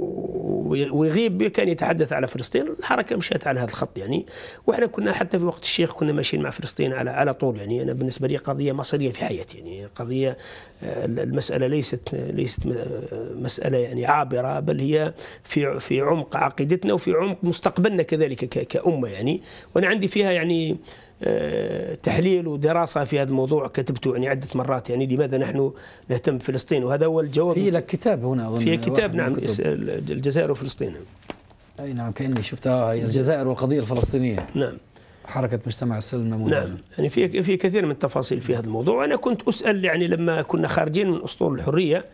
Speaker 2: ويغيب كان يتحدث على فلسطين الحركه مشات على هذا الخط يعني واحنا كنا حتى في وقت الشيخ كنا ماشيين مع فلسطين على على طول يعني انا بالنسبه لي قضيه مصيريه في حياتي يعني قضيه آه، المساله ليست ليست آه، مساله يعني عابره بل هي في في عمق عقيدتنا وفي عمق مستقبلنا كذلك كامه يعني وانا عندي فيها يعني تحليل ودراسه في هذا الموضوع كتبته يعني عده مرات يعني لماذا نحن نهتم بفلسطين وهذا هو الجواب في لك كتاب هنا اظن في كتاب نعم الجزائر وفلسطين
Speaker 1: اي نعم كاني شفتها هي الجزائر والقضيه الفلسطينيه نعم حركة مجتمع السلم نموذج نعم
Speaker 2: يعني في في كثير من التفاصيل في هذا الموضوع أنا كنت أسأل يعني لما كنا خارجين من أسطول الحرية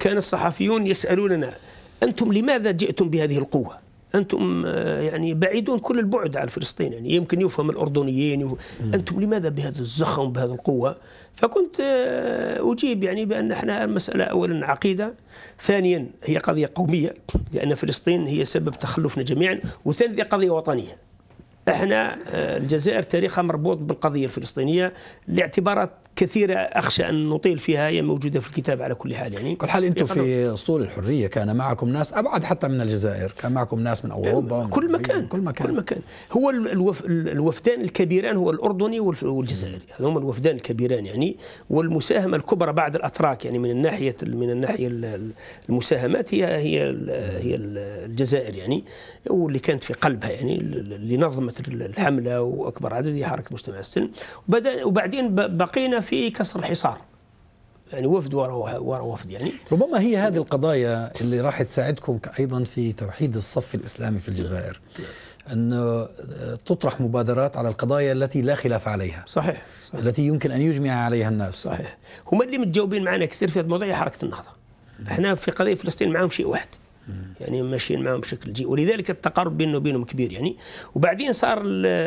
Speaker 2: كان الصحفيون يسألوننا أنتم لماذا جئتم بهذه القوة انتم آه، يعني بعيدون كل البعد عن فلسطين يعني يمكن يفهم الاردنيين يفهم انتم لماذا بهذا الزخم بهذه القوه فكنت آه، اجيب يعني بان احنا المساله اولا عقيده ثانيا هي قضيه قوميه لان فلسطين هي سبب تخلفنا جميعا وثالثا قضيه وطنيه احنا آه، الجزائر تاريخها مربوط بالقضيه الفلسطينيه لاعتبارات كثيرة أخشى أن نطيل فيها هي موجودة في
Speaker 1: الكتاب على كل حال يعني كل حال أنتم في أسطول الحرية كان معكم ناس أبعد حتى من الجزائر كان معكم ناس من أوروبا كل مكان كل مكان كل مكان هو الوف الوفدان الكبيران هو
Speaker 2: الأردني والجزائري هم الوفدان الكبيران يعني والمساهمة الكبرى بعد الأتراك يعني من الناحية من الناحية المساهمات هي هي هي الجزائر يعني واللي كانت في قلبها يعني اللي نظمت الحملة وأكبر عدد هي حركة مجتمع السلم وبعدين بقينا في في كسر الحصار
Speaker 1: يعني وفد ورا ورا وفد يعني ربما هي هذه القضايا اللي راح تساعدكم ايضا في توحيد الصف الاسلامي في الجزائر أن آه، تطرح مبادرات على القضايا التي لا خلاف عليها صحيح, صحيح. التي يمكن أن يجمع عليها الناس صحيح هم اللي متجاوبين معنا كثير
Speaker 2: في هذا الموضوع حركة النهضة احنا في قضية فلسطين معهم شيء واحد يعني ماشيين معهم بشكل جيد ولذلك التقارب بيننا وبينهم كبير يعني وبعدين صار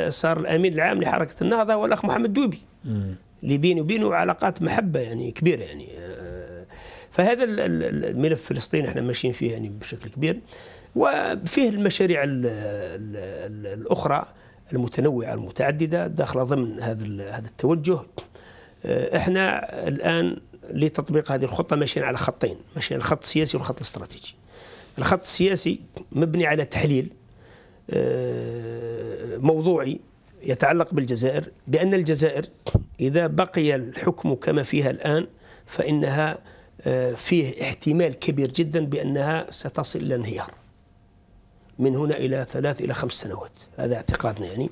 Speaker 2: صار الامين العام لحركه النهضه والاخ محمد دوبي اللي بيني وبينه علاقات محبه يعني كبيره يعني آه، فهذا الملف فلسطين احنا ماشيين فيه يعني بشكل كبير وفيه المشاريع الـ الـ الـ الاخرى المتنوعه المتعدده داخله ضمن هذا هذا التوجه آه، احنا الان لتطبيق هذه الخطه ماشيين على خطين ماشيين الخط السياسي والخط الاستراتيجي الخط السياسي مبني على تحليل آه، موضوعي يتعلق بالجزائر بان الجزائر إذا بقي الحكم كما فيها الآن فإنها آه، فيه احتمال كبير جدا بأنها ستصل إلى انهيار من هنا إلى ثلاث إلى خمس سنوات هذا اعتقادنا يعني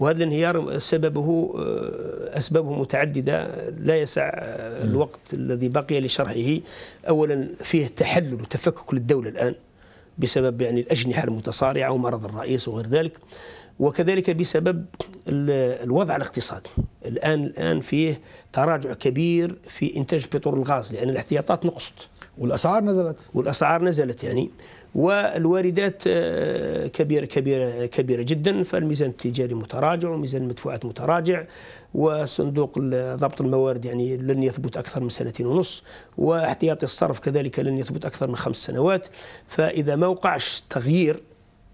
Speaker 2: وهذا الانهيار سببه آه، أسبابه متعددة لا يسع آه، الوقت الذي بقي لشرحه أولا فيه تحلل وتفكك للدولة الآن بسبب يعني الأجنحة المتصارعة ومرض الرئيس وغير ذلك وكذلك بسبب الوضع الاقتصادي الآن الآن فيه تراجع كبير في إنتاج بترول الغاز لأن الاحتياطات نقصت والأسعار نزلت والأسعار نزلت يعني والواردات آه، كبيرة كبيرة كبيرة جدا فالميزان التجاري متراجع وميزان المدفوعات متراجع وصندوق ضبط الموارد يعني لن يثبت أكثر من سنتين ونص واحتياطي الصرف كذلك لن يثبت أكثر من خمس سنوات فإذا ما وقعش تغيير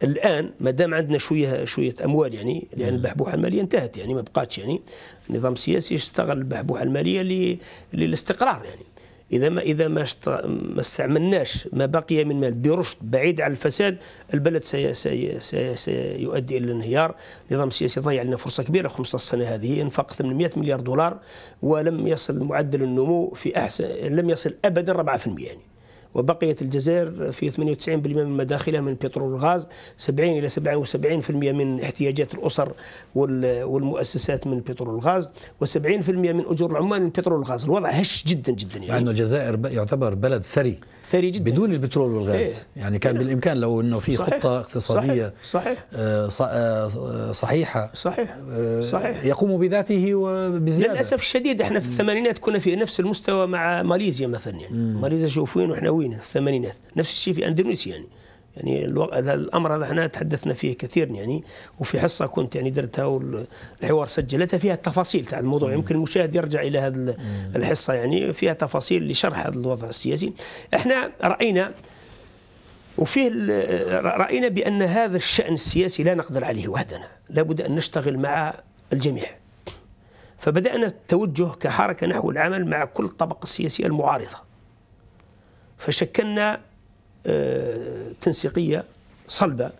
Speaker 2: الان ما دام عندنا شويه شويه اموال يعني لان البحبوحه الماليه انتهت يعني ما بقاتش يعني النظام السياسي يشتغل البحبوحه الماليه للاستقرار يعني اذا ما اذا ما ما استعملناش ما بقي من مال برشد بعيد عن الفساد البلد سي سي سي سيؤدي الى الانهيار، النظام السياسي ضيع لنا فرصه كبيره 15 سنه هذه انفق 800 مليار دولار ولم يصل معدل النمو في احسن لم يصل ابدا 4% يعني. وبقيت الجزائر في 98% من مداخلها من بترول الغاز 70 إلى 77% من احتياجات الأسر والمؤسسات
Speaker 1: من بترول الغاز و70% من أجور العمال من بترول الغاز الوضع هش جدا جدا يعني مع انه الجزائر يعتبر بلد ثري ثري جدا بدون البترول والغاز إيه؟ يعني كان إيه؟ بالامكان لو انه في صحيح خطه اقتصاديه صحيح صحيح آه،, آه،, آه صحيحه صحيح آه صحيح يقوم بذاته وبزياده للاسف الشديد احنا في
Speaker 2: الثمانينات كنا في نفس المستوى مع ماليزيا مثلا يعني ماليزيا شوف وين واحنا وين في الثمانينات نفس الشيء في اندونيسيا يعني يعني الامر هذا احنا تحدثنا فيه كثير يعني وفي حصه كنت يعني درتها والحوار سجلتها فيها التفاصيل تاع الموضوع يمكن المشاهد يرجع الى هذه الحصه يعني فيها تفاصيل لشرح هذا الوضع السياسي احنا راينا وفيه راينا بان هذا الشان السياسي لا نقدر عليه وحدنا لابد ان نشتغل مع الجميع فبدانا التوجه كحركه نحو العمل مع كل الطبقه السياسيه المعارضه فشكلنا تنسيقية صلبة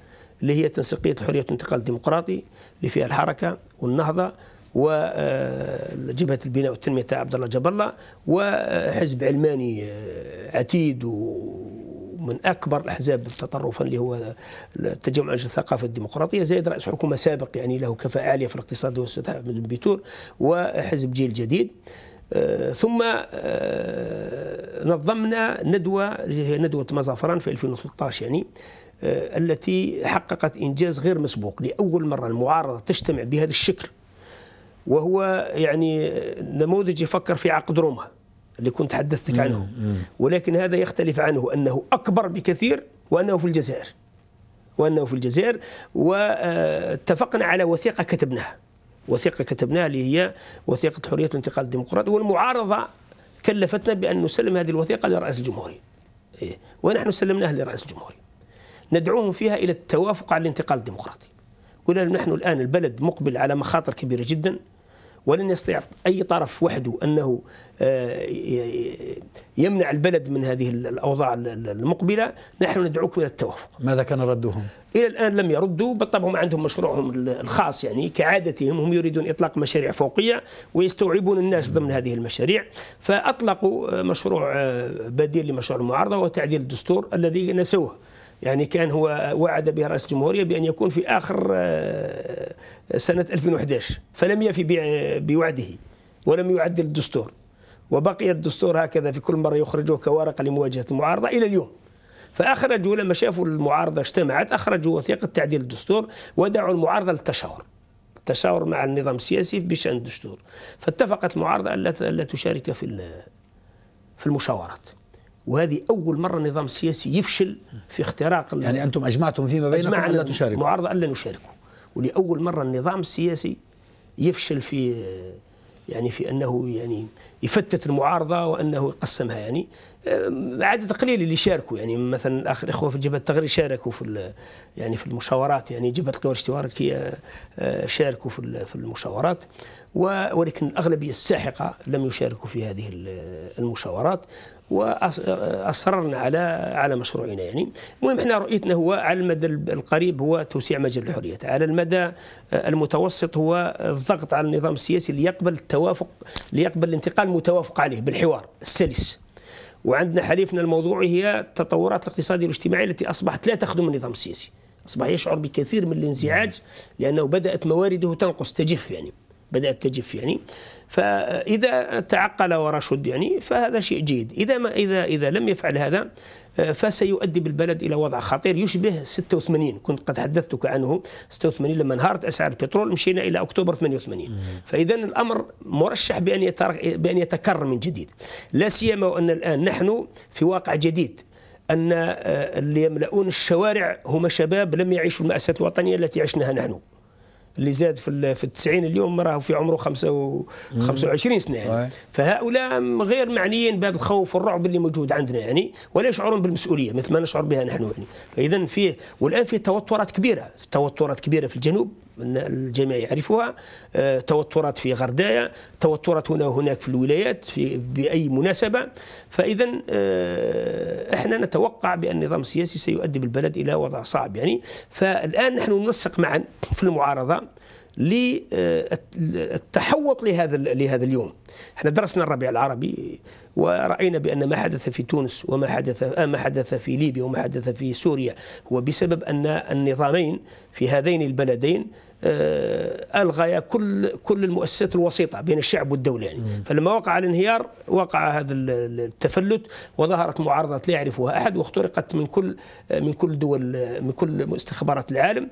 Speaker 2: اللي هي تنسيقية الحرية والانتقال الديمقراطي اللي فيها الحركة والنهضة وجبهة آه، البناء والتنمية تاع عبد الله جاب الله وحزب آه، علماني آه، عتيد ومن أكبر الأحزاب تطرفا اللي هو التجمع الثقافة الديمقراطية زائد رئيس حكومة سابق يعني له كفاءة عالية في الاقتصاد هو الأستاذ أحمد بن بيتور وحزب جيل جديد آه، ثم آه، نظمنا ندوة هي ندوة مزافران في 2013 يعني آه، التي حققت إنجاز غير مسبوق لأول مرة المعارضة تجتمع بهذا الشكل وهو يعني نموذج يفكر في عقد روما اللي كنت حدثتك عنه ولكن هذا يختلف عنه أنه أكبر بكثير وأنه في الجزائر وأنه في الجزائر واتفقنا على وثيقة كتبناها وثيقة كتبناها اللي هي وثيقة حرية الانتقال الديمقراطي والمعارضة كلفتنا بأن نسلم هذه الوثيقة لرئيس الجمهورية إيه، ونحن سلمناها لرئيس الجمهورية ندعوهم فيها إلى التوافق على الانتقال الديمقراطي قلنا نحن الآن البلد مقبل على مخاطر كبيرة جدا ولن يستطيع أي طرف وحده أنه آه، يمنع البلد من هذه الأوضاع المقبلة نحن ندعوكم إلى التوافق ماذا كان ردهم؟ إلى الآن لم يردوا بالطبع هم عندهم مشروعهم الخاص يعني كعادتهم هم يريدون إطلاق مشاريع فوقية ويستوعبون الناس ضمن هذه المشاريع فأطلقوا آه، مشروع آه، بديل لمشروع المعارضة وتعديل الدستور الذي نسوه يعني كان هو وعد به رئيس الجمهوريه بان يكون في اخر سنه 2011 فلم يفي بوعده ولم يعدل الدستور وبقي الدستور هكذا في كل مرة يخرجوه كورقة لمواجهة المعارضة إلى اليوم فأخرجوا لما شافوا المعارضة اجتمعت أخرجوا وثيقة تعديل الدستور ودعوا المعارضة للتشاور التشاور مع النظام السياسي بشأن الدستور فاتفقت المعارضة ألا تشارك في في المشاورات وهذه أول مرة النظام السياسي يفشل في اختراق يعني أنتم أجمعتم فيما بينكم ألا تشاركوا المعارضة ألا نشاركوا ولأول مرة النظام السياسي يفشل في يعني في انه يعني يفتت المعارضه وانه يقسمها يعني آه، عدد قليل اللي شاركوا يعني مثلا اخر الاخوه في جبهه التغرير شاركوا في يعني في المشاورات يعني جبهه القوى الاشتراكيه آه، شاركوا في في المشاورات ولكن الاغلبيه الساحقه لم يشاركوا في هذه المشاورات واصررنا على على مشروعنا يعني المهم احنا رؤيتنا هو على المدى القريب هو توسيع مجال الحريات على المدى آه، المتوسط هو الضغط على النظام السياسي ليقبل التوافق ليقبل الانتقال المتوافق عليه بالحوار السلس وعندنا حليفنا الموضوعي هي التطورات الاقتصادية والاجتماعية التي أصبحت لا تخدم النظام السياسي أصبح يشعر بكثير من الانزعاج لأنه بدأت موارده تنقص تجف يعني بدأت تجف يعني فإذا تعقل ورشد يعني فهذا شيء جيد إذا ما إذا إذا لم يفعل هذا آه، فسيؤدي بالبلد الى وضع خطير يشبه 86 كنت قد حدثتك عنه 86 لما انهارت اسعار البترول مشينا الى اكتوبر 88 فاذا الامر مرشح بان بان يتكرر من جديد لا سيما وان الان نحن في واقع جديد ان آه، اللي يملؤون الشوارع هم شباب لم يعيشوا المأساة الوطنية التي عشناها نحن اللي زاد في في التسعين اليوم راه في عمره 25 سنه يعني فهؤلاء غير معنيين بهذا الخوف والرعب اللي موجود عندنا يعني ولا يشعرون بالمسؤوليه مثل ما نشعر بها نحن يعني فاذا فيه والان فيه توترات كبيره توترات كبيره في الجنوب الجميع يعرفها آه، توترات في غردايا توترات هنا وهناك في الولايات في بأي مناسبة فإذا آه، احنا نتوقع بأن النظام السياسي سيؤدي بالبلد إلى وضع صعب يعني فالآن نحن ننسق معا في المعارضة للتحوط آه، لهذا لهذا اليوم احنا درسنا الربيع العربي وراينا بان ما حدث في تونس وما حدث ما حدث في ليبيا وما حدث في سوريا هو بسبب ان النظامين في هذين البلدين آه، الغى كل كل المؤسسات الوسيطه بين الشعب والدوله يعني فلما وقع الانهيار وقع هذا التفلت وظهرت معارضه لا يعرفها احد واخترقت من كل آه، من كل دول آه، من كل استخبارات العالم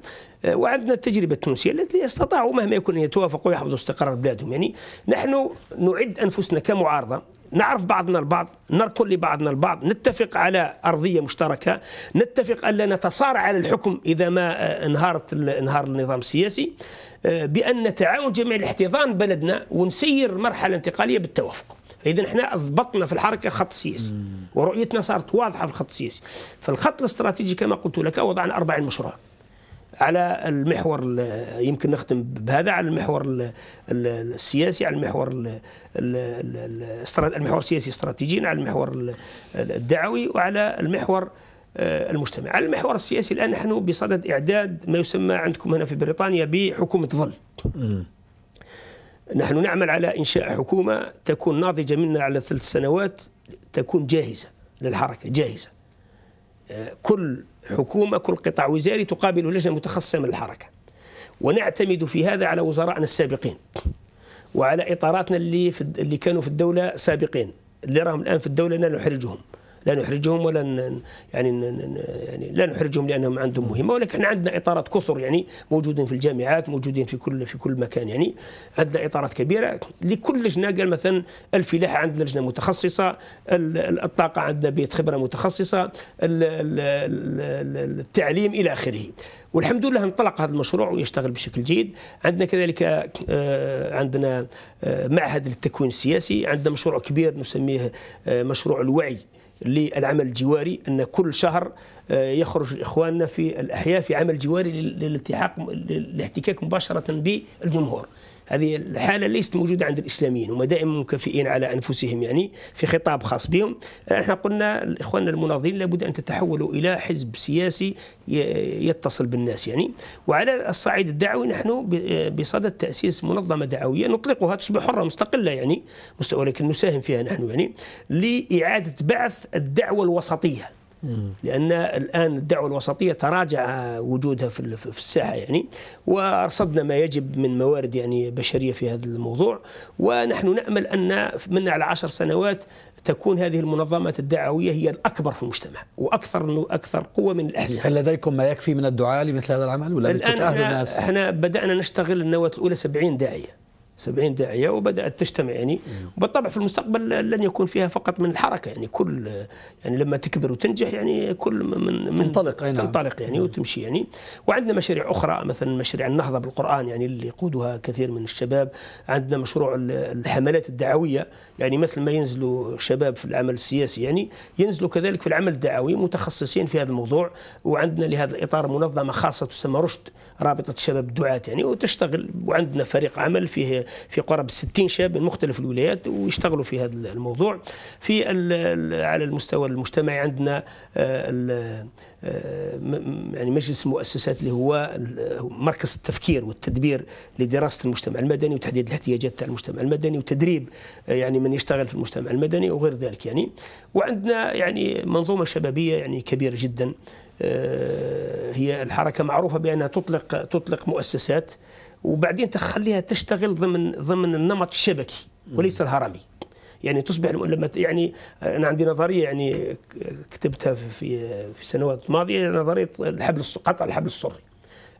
Speaker 2: وعندنا التجربة التونسية التي استطاعوا مهما يكون أن يتوافقوا ويحفظوا استقرار بلادهم يعني نحن نعد أنفسنا كمعارضة نعرف بعضنا البعض نركن لبعضنا البعض نتفق على أرضية مشتركة نتفق ألا نتصارع على الحكم إذا ما آه، انهارت انهار النظام السياسي آه، بأن نتعاون جميع الاحتضان بلدنا ونسير مرحلة انتقالية بالتوافق إذا احنا ضبطنا في الحركة خط سياسي ورؤيتنا صارت واضحة في الخط السياسي فالخط الاستراتيجي كما قلت لك وضعنا أربع مشروع على المحور يمكن نختم بهذا على المحور السياسي على المحور المحور السياسي استراتيجيا على المحور الدعوي وعلى المحور آه، المجتمع على المحور السياسي الآن نحن بصدد إعداد ما يسمى عندكم هنا في بريطانيا بحكومة ظل نحن نعمل على إنشاء حكومة تكون ناضجة منا على ثلاث سنوات تكون جاهزة للحركة جاهزة آه، كل حكومة كل قطاع وزاري تقابله لجنة متخصصة من الحركة ونعتمد في هذا على وزرائنا السابقين وعلى إطاراتنا اللي في اللي كانوا في الدولة سابقين اللي راهم الآن في الدولة لا نحرجهم لا نحرجهم ولا يعني يعني لا نحرجهم لانهم عندهم مهمه ولكن عندنا اطارات كثر يعني موجودين في الجامعات موجودين في كل في كل مكان يعني عندنا اطارات كبيره لكل لجنه قال مثلا الفلاحه عندنا لجنه متخصصه الطاقه عندنا بيت خبره متخصصه التعليم الى اخره والحمد لله انطلق هذا المشروع ويشتغل بشكل جيد عندنا كذلك آه، عندنا آه، معهد للتكوين السياسي عندنا مشروع كبير نسميه آه، مشروع الوعي للعمل الجواري أن كل شهر آه، يخرج إخواننا في الأحياء في عمل جواري للالتحاق للاحتكاك مباشرة بالجمهور هذه الحالة ليست موجودة عند الإسلاميين هم دائما مكافئين على أنفسهم يعني في خطاب خاص بهم احنا قلنا الإخوان المناضلين لابد أن تتحولوا إلى حزب سياسي يتصل بالناس يعني وعلى الصعيد الدعوي نحن بصدد تأسيس منظمة دعوية نطلقها تصبح حرة مستقلة يعني ولكن نساهم فيها نحن يعني لإعادة بعث الدعوة الوسطية لان الان الدعوه الوسطيه تراجع وجودها في في الساحه يعني وارصدنا ما يجب من موارد يعني بشريه في هذا الموضوع ونحن نامل ان من على عشر سنوات تكون هذه المنظمات الدعويه هي الاكبر في المجتمع واكثر اكثر قوه من
Speaker 1: الاحزاب. هل لديكم
Speaker 2: ما يكفي من الدعاه لمثل هذا العمل ولا الان احنا, الناس؟ احنا بدانا نشتغل النواه الاولى 70 داعيه. 70 داعية وبدأت تجتمع يعني وبالطبع في المستقبل لن يكون فيها فقط من الحركة يعني كل يعني لما تكبر وتنجح يعني كل من, من تنطلق أي نعم. تنطلق يعني وتمشي يعني وعندنا مشاريع أخرى مثلا مشاريع النهضة بالقرآن يعني اللي يقودها كثير من الشباب عندنا مشروع الحملات الدعوية يعني مثل ما ينزلوا شباب في العمل السياسي يعني ينزلوا كذلك في العمل الدعوي متخصصين في هذا الموضوع وعندنا لهذا الإطار منظمة خاصة تسمى رشد رابطة شباب الدعاة يعني وتشتغل وعندنا فريق عمل فيه في قرب 60 شاب من مختلف الولايات ويشتغلوا في هذا الموضوع في على المستوى المجتمعي عندنا آه، آه، يعني مجلس المؤسسات اللي هو مركز التفكير والتدبير لدراسه المجتمع المدني وتحديد الاحتياجات تاع المجتمع المدني وتدريب آه، يعني من يشتغل في المجتمع المدني وغير ذلك يعني وعندنا يعني منظومه شبابيه يعني كبيره جدا هي الحركه معروفه بانها تطلق تطلق مؤسسات وبعدين تخليها تشتغل ضمن ضمن النمط الشبكي وليس الهرمي يعني تصبح لما يعني انا عندي نظريه يعني كتبتها في في السنوات الماضيه نظريه الحبل قطع الحبل السري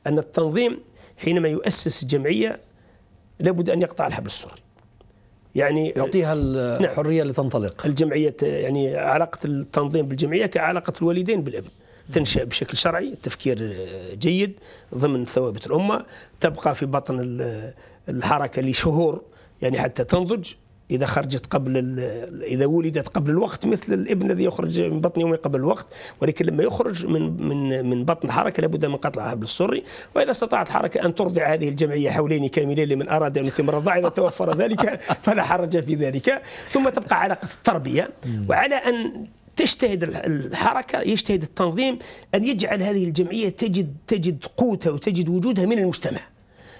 Speaker 2: ان التنظيم حينما يؤسس جمعيه لابد ان يقطع الحبل السري يعني يعطيها الحريه نعم لتنطلق الجمعيه يعني علاقه التنظيم بالجمعيه كعلاقه الوالدين بالابن تنشأ بشكل شرعي تفكير جيد ضمن ثوابت الأمة تبقى في بطن الحركة لشهور يعني حتى تنضج إذا خرجت قبل إذا ولدت قبل الوقت مثل الابن الذي يخرج من بطن أمه قبل الوقت ولكن لما يخرج من من من بطن الحركة لابد من قطع الحبل السري وإذا استطاعت الحركة أن ترضع هذه الجمعية حولين كاملين لمن أراد أن يتم الرضاعة إذا توفر ذلك <laughs> فلا حرج في ذلك ثم تبقى علاقة التربية وعلى أن تجتهد الحركة يجتهد التنظيم أن يجعل هذه الجمعية تجد تجد قوتها وتجد وجودها من المجتمع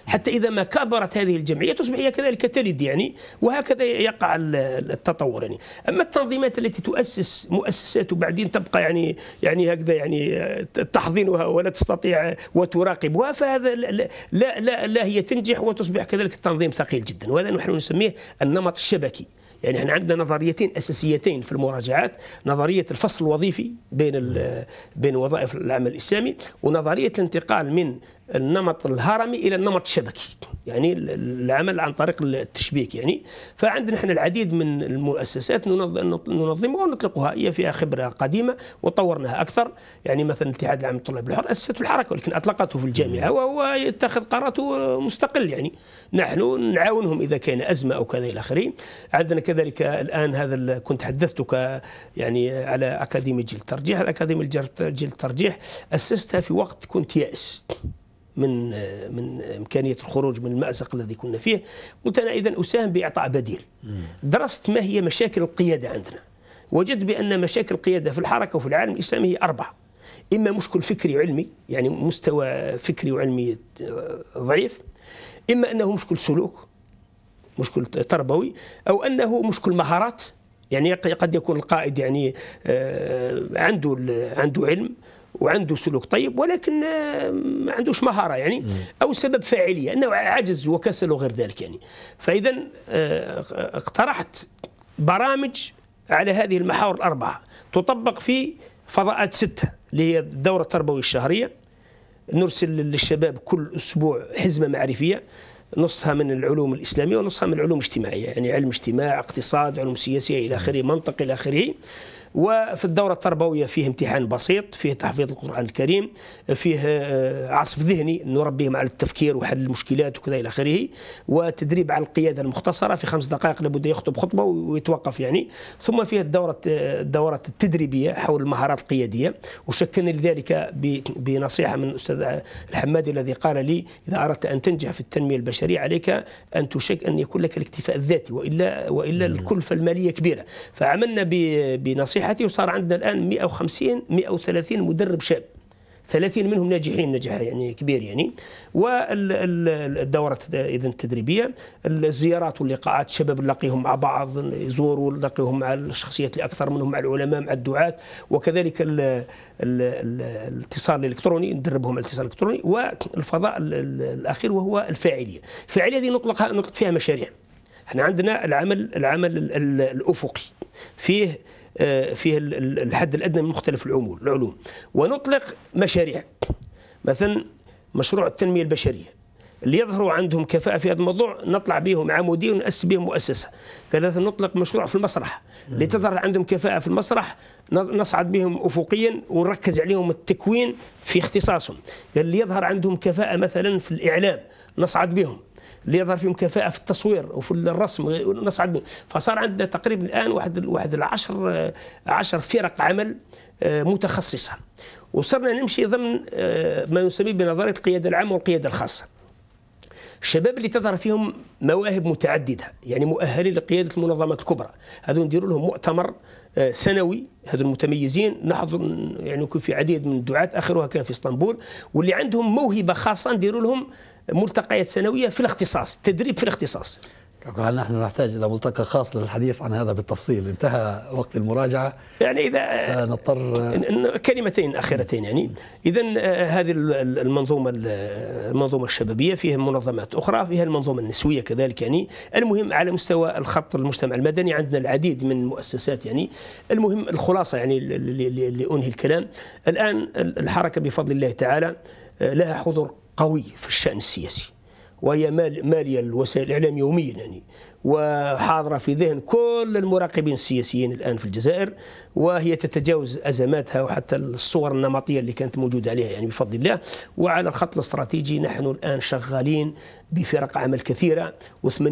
Speaker 2: حتى إذا ما كبرت هذه الجمعية تصبح هي كذلك تلد يعني وهكذا يقع التطور يعني أما التنظيمات التي تؤسس مؤسسات وبعدين تبقى يعني يعني هكذا يعني تحضنها ولا تستطيع وتراقبها فهذا لا لا, لا, لا هي تنجح وتصبح كذلك التنظيم ثقيل جدا وهذا نحن نسميه النمط الشبكي يعني احنا عندنا نظريتين اساسيتين في المراجعات نظريه الفصل الوظيفي بين بين وظائف العمل الاسلامي ونظريه الانتقال من النمط الهرمي الى النمط الشبكي يعني العمل عن طريق التشبيك يعني فعندنا احنا العديد من المؤسسات ننظمها ونطلقها هي فيها خبره قديمه وطورناها اكثر يعني مثلا الاتحاد العام للطلاب الحر اسسته الحركه ولكن اطلقته في الجامعه وهو يتخذ قراراته مستقل يعني نحن نعاونهم اذا كان ازمه او كذا الى اخره عندنا كذلك الان هذا كنت حدثتك يعني على اكاديميه جيل الترجيح الاكاديميه جيل الترجيح اسستها في وقت كنت يائس من من امكانيه الخروج من المازق الذي كنا فيه قلت انا اذا اساهم باعطاء بديل درست ما هي مشاكل القياده عندنا وجدت بان مشاكل القياده في الحركه وفي العالم الاسلامي هي اربعه اما مشكل فكري علمي يعني مستوى فكري وعلمي ضعيف اما انه مشكل سلوك مشكل تربوي او انه مشكل مهارات يعني قد يكون القائد يعني آه، عنده عنده علم وعنده سلوك طيب ولكن ما آه، عندوش مهاره يعني او سبب فاعليه انه عجز وكسل وغير ذلك يعني فاذا آه، اقترحت برامج على هذه المحاور الاربعه تطبق في فضاءات سته اللي هي الدوره التربويه الشهريه نرسل للشباب كل اسبوع حزمه معرفيه نصها من العلوم الاسلاميه ونصها من العلوم الاجتماعيه يعني علم اجتماع اقتصاد علوم سياسيه الى اخره منطق الى اخره وفي الدورة التربوية فيه امتحان بسيط فيه تحفيظ القرآن الكريم فيه آه، عصف ذهني نربيهم على التفكير وحل المشكلات وكذا إلى آخره وتدريب على القيادة المختصرة في خمس دقائق لابد يخطب خطبة ويتوقف يعني ثم فيه الدورة آه، الدورات التدريبية حول المهارات القيادية وشكلني لذلك بنصيحة من الأستاذ الحمادي الذي قال لي إذا أردت أن تنجح في التنمية البشرية عليك أن تشك أن يكون لك الاكتفاء الذاتي وإلا وإلا الكلفة المالية كبيرة فعملنا بنصيحة نجاحاته وصار عندنا الان 150 130 مدرب شاب 30 منهم ناجحين نجاح يعني كبير يعني والدورات اذا التدريبيه الزيارات واللقاءات الشباب نلاقيهم مع بعض يزوروا نلاقيهم مع الشخصيات اللي اكثر منهم مع العلماء مع الدعاة وكذلك الـ الـ الـ الاتصال الالكتروني ندربهم على الاتصال الالكتروني والفضاء الاخير وهو الفاعليه الفاعليه هذه نطلقها نطلق فيها مشاريع احنا عندنا العمل العمل الافقي فيه آه، فيها الحد الادنى من مختلف العمول العلوم ونطلق مشاريع مثلا مشروع التنميه البشريه اللي يظهروا عندهم كفاءه في هذا الموضوع نطلع بهم عمودي ونأسس بهم مؤسسه ثلاثه نطلق مشروع في المسرح اللي تظهر عندهم كفاءه في المسرح نصعد بهم افقيا ونركز عليهم التكوين في اختصاصهم اللي يظهر عندهم كفاءه مثلا في الاعلام نصعد بهم اللي يظهر فيهم كفاءه في التصوير وفي الرسم نصعد فصار عندنا تقريبا الان واحد واحد العشر عشر فرق عمل آه، متخصصه وصرنا نمشي ضمن آه، ما نسميه بنظريه القياده العامه والقياده الخاصه الشباب اللي تظهر فيهم مواهب متعدده يعني مؤهلين لقياده المنظمات الكبرى هذو نديروا لهم مؤتمر آه، سنوي هذو المتميزين نحضر يعني يكون في عديد من الدعاة اخرها كان في اسطنبول واللي عندهم موهبه خاصه نديروا لهم ملتقيات سنويه في الاختصاص تدريب في الاختصاص
Speaker 1: هل نحن نحتاج الى ملتقى خاص للحديث عن هذا بالتفصيل انتهى وقت المراجعه يعني اذا فنضطر كلمتين اخيرتين يعني اذا آه، هذه المنظومه
Speaker 2: المنظومه الشبابيه فيها منظمات اخرى فيها المنظومه النسويه كذلك يعني المهم على مستوى الخط المجتمع المدني عندنا العديد من المؤسسات يعني المهم الخلاصه يعني لانهي الكلام الان الحركه بفضل الله تعالى آه، لها حضور قوي في الشأن السياسي وهي مالية الوسائل الإعلام يوميا يعني وحاضرة في ذهن كل المراقبين السياسيين الآن في الجزائر وهي تتجاوز أزماتها وحتى الصور النمطية اللي كانت موجودة عليها يعني بفضل الله وعلى الخط الاستراتيجي نحن الآن شغالين بفرق عمل كثيره و80%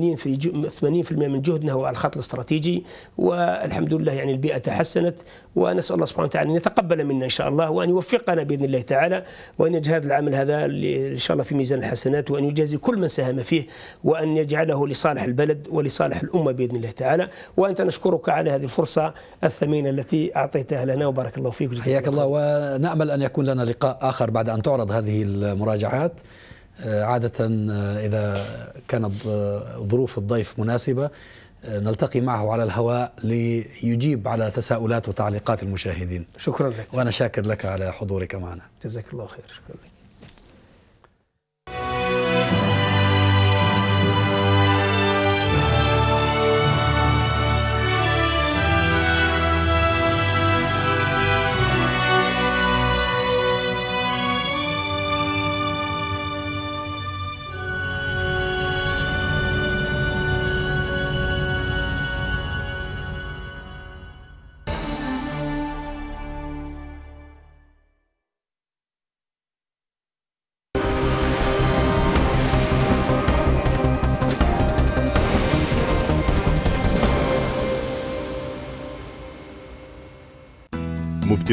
Speaker 2: من جهدنا هو على الخط الاستراتيجي والحمد لله يعني البيئه تحسنت ونسال الله سبحانه وتعالى ان يتقبل منا ان شاء الله وان يوفقنا باذن الله تعالى وان يجعل هذا العمل هذا ان شاء الله في ميزان الحسنات وان يجازي كل من ساهم فيه وان يجعله لصالح البلد ولصالح الامه باذن الله تعالى وانت نشكرك على هذه الفرصه الثمينه التي اعطيتها لنا وبارك الله فيك حياك الله
Speaker 1: ونامل ان يكون لنا لقاء اخر بعد ان تعرض هذه المراجعات آه، عادة آه، إذا كانت آه، ظروف الضيف مناسبة نلتقي معه على الهواء ليجيب على تساؤلات وتعليقات المشاهدين شكرا لك وأنا شاكر لك على حضورك معنا
Speaker 2: جزاك الله خير شكرا لك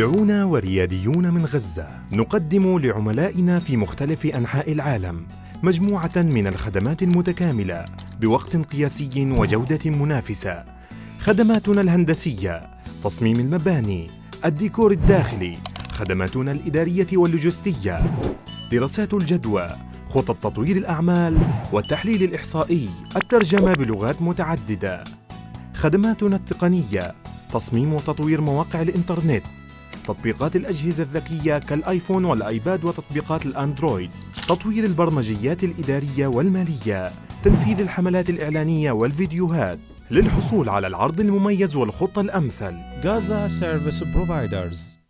Speaker 2: مبدعون ورياديون من غزة نقدم لعملائنا في مختلف أنحاء العالم مجموعة من الخدمات المتكاملة بوقت قياسي وجودة منافسة خدماتنا الهندسية تصميم المباني الديكور الداخلي خدماتنا الإدارية واللوجستية دراسات الجدوى خطط تطوير الأعمال والتحليل الإحصائي الترجمة بلغات متعددة خدماتنا التقنية تصميم وتطوير مواقع الإنترنت تطبيقات الأجهزة الذكية كالآيفون والآيباد وتطبيقات الأندرويد تطوير البرمجيات الإدارية والمالية تنفيذ الحملات الإعلانية والفيديوهات للحصول على العرض المميز والخطة الأمثل Gaza Service Providers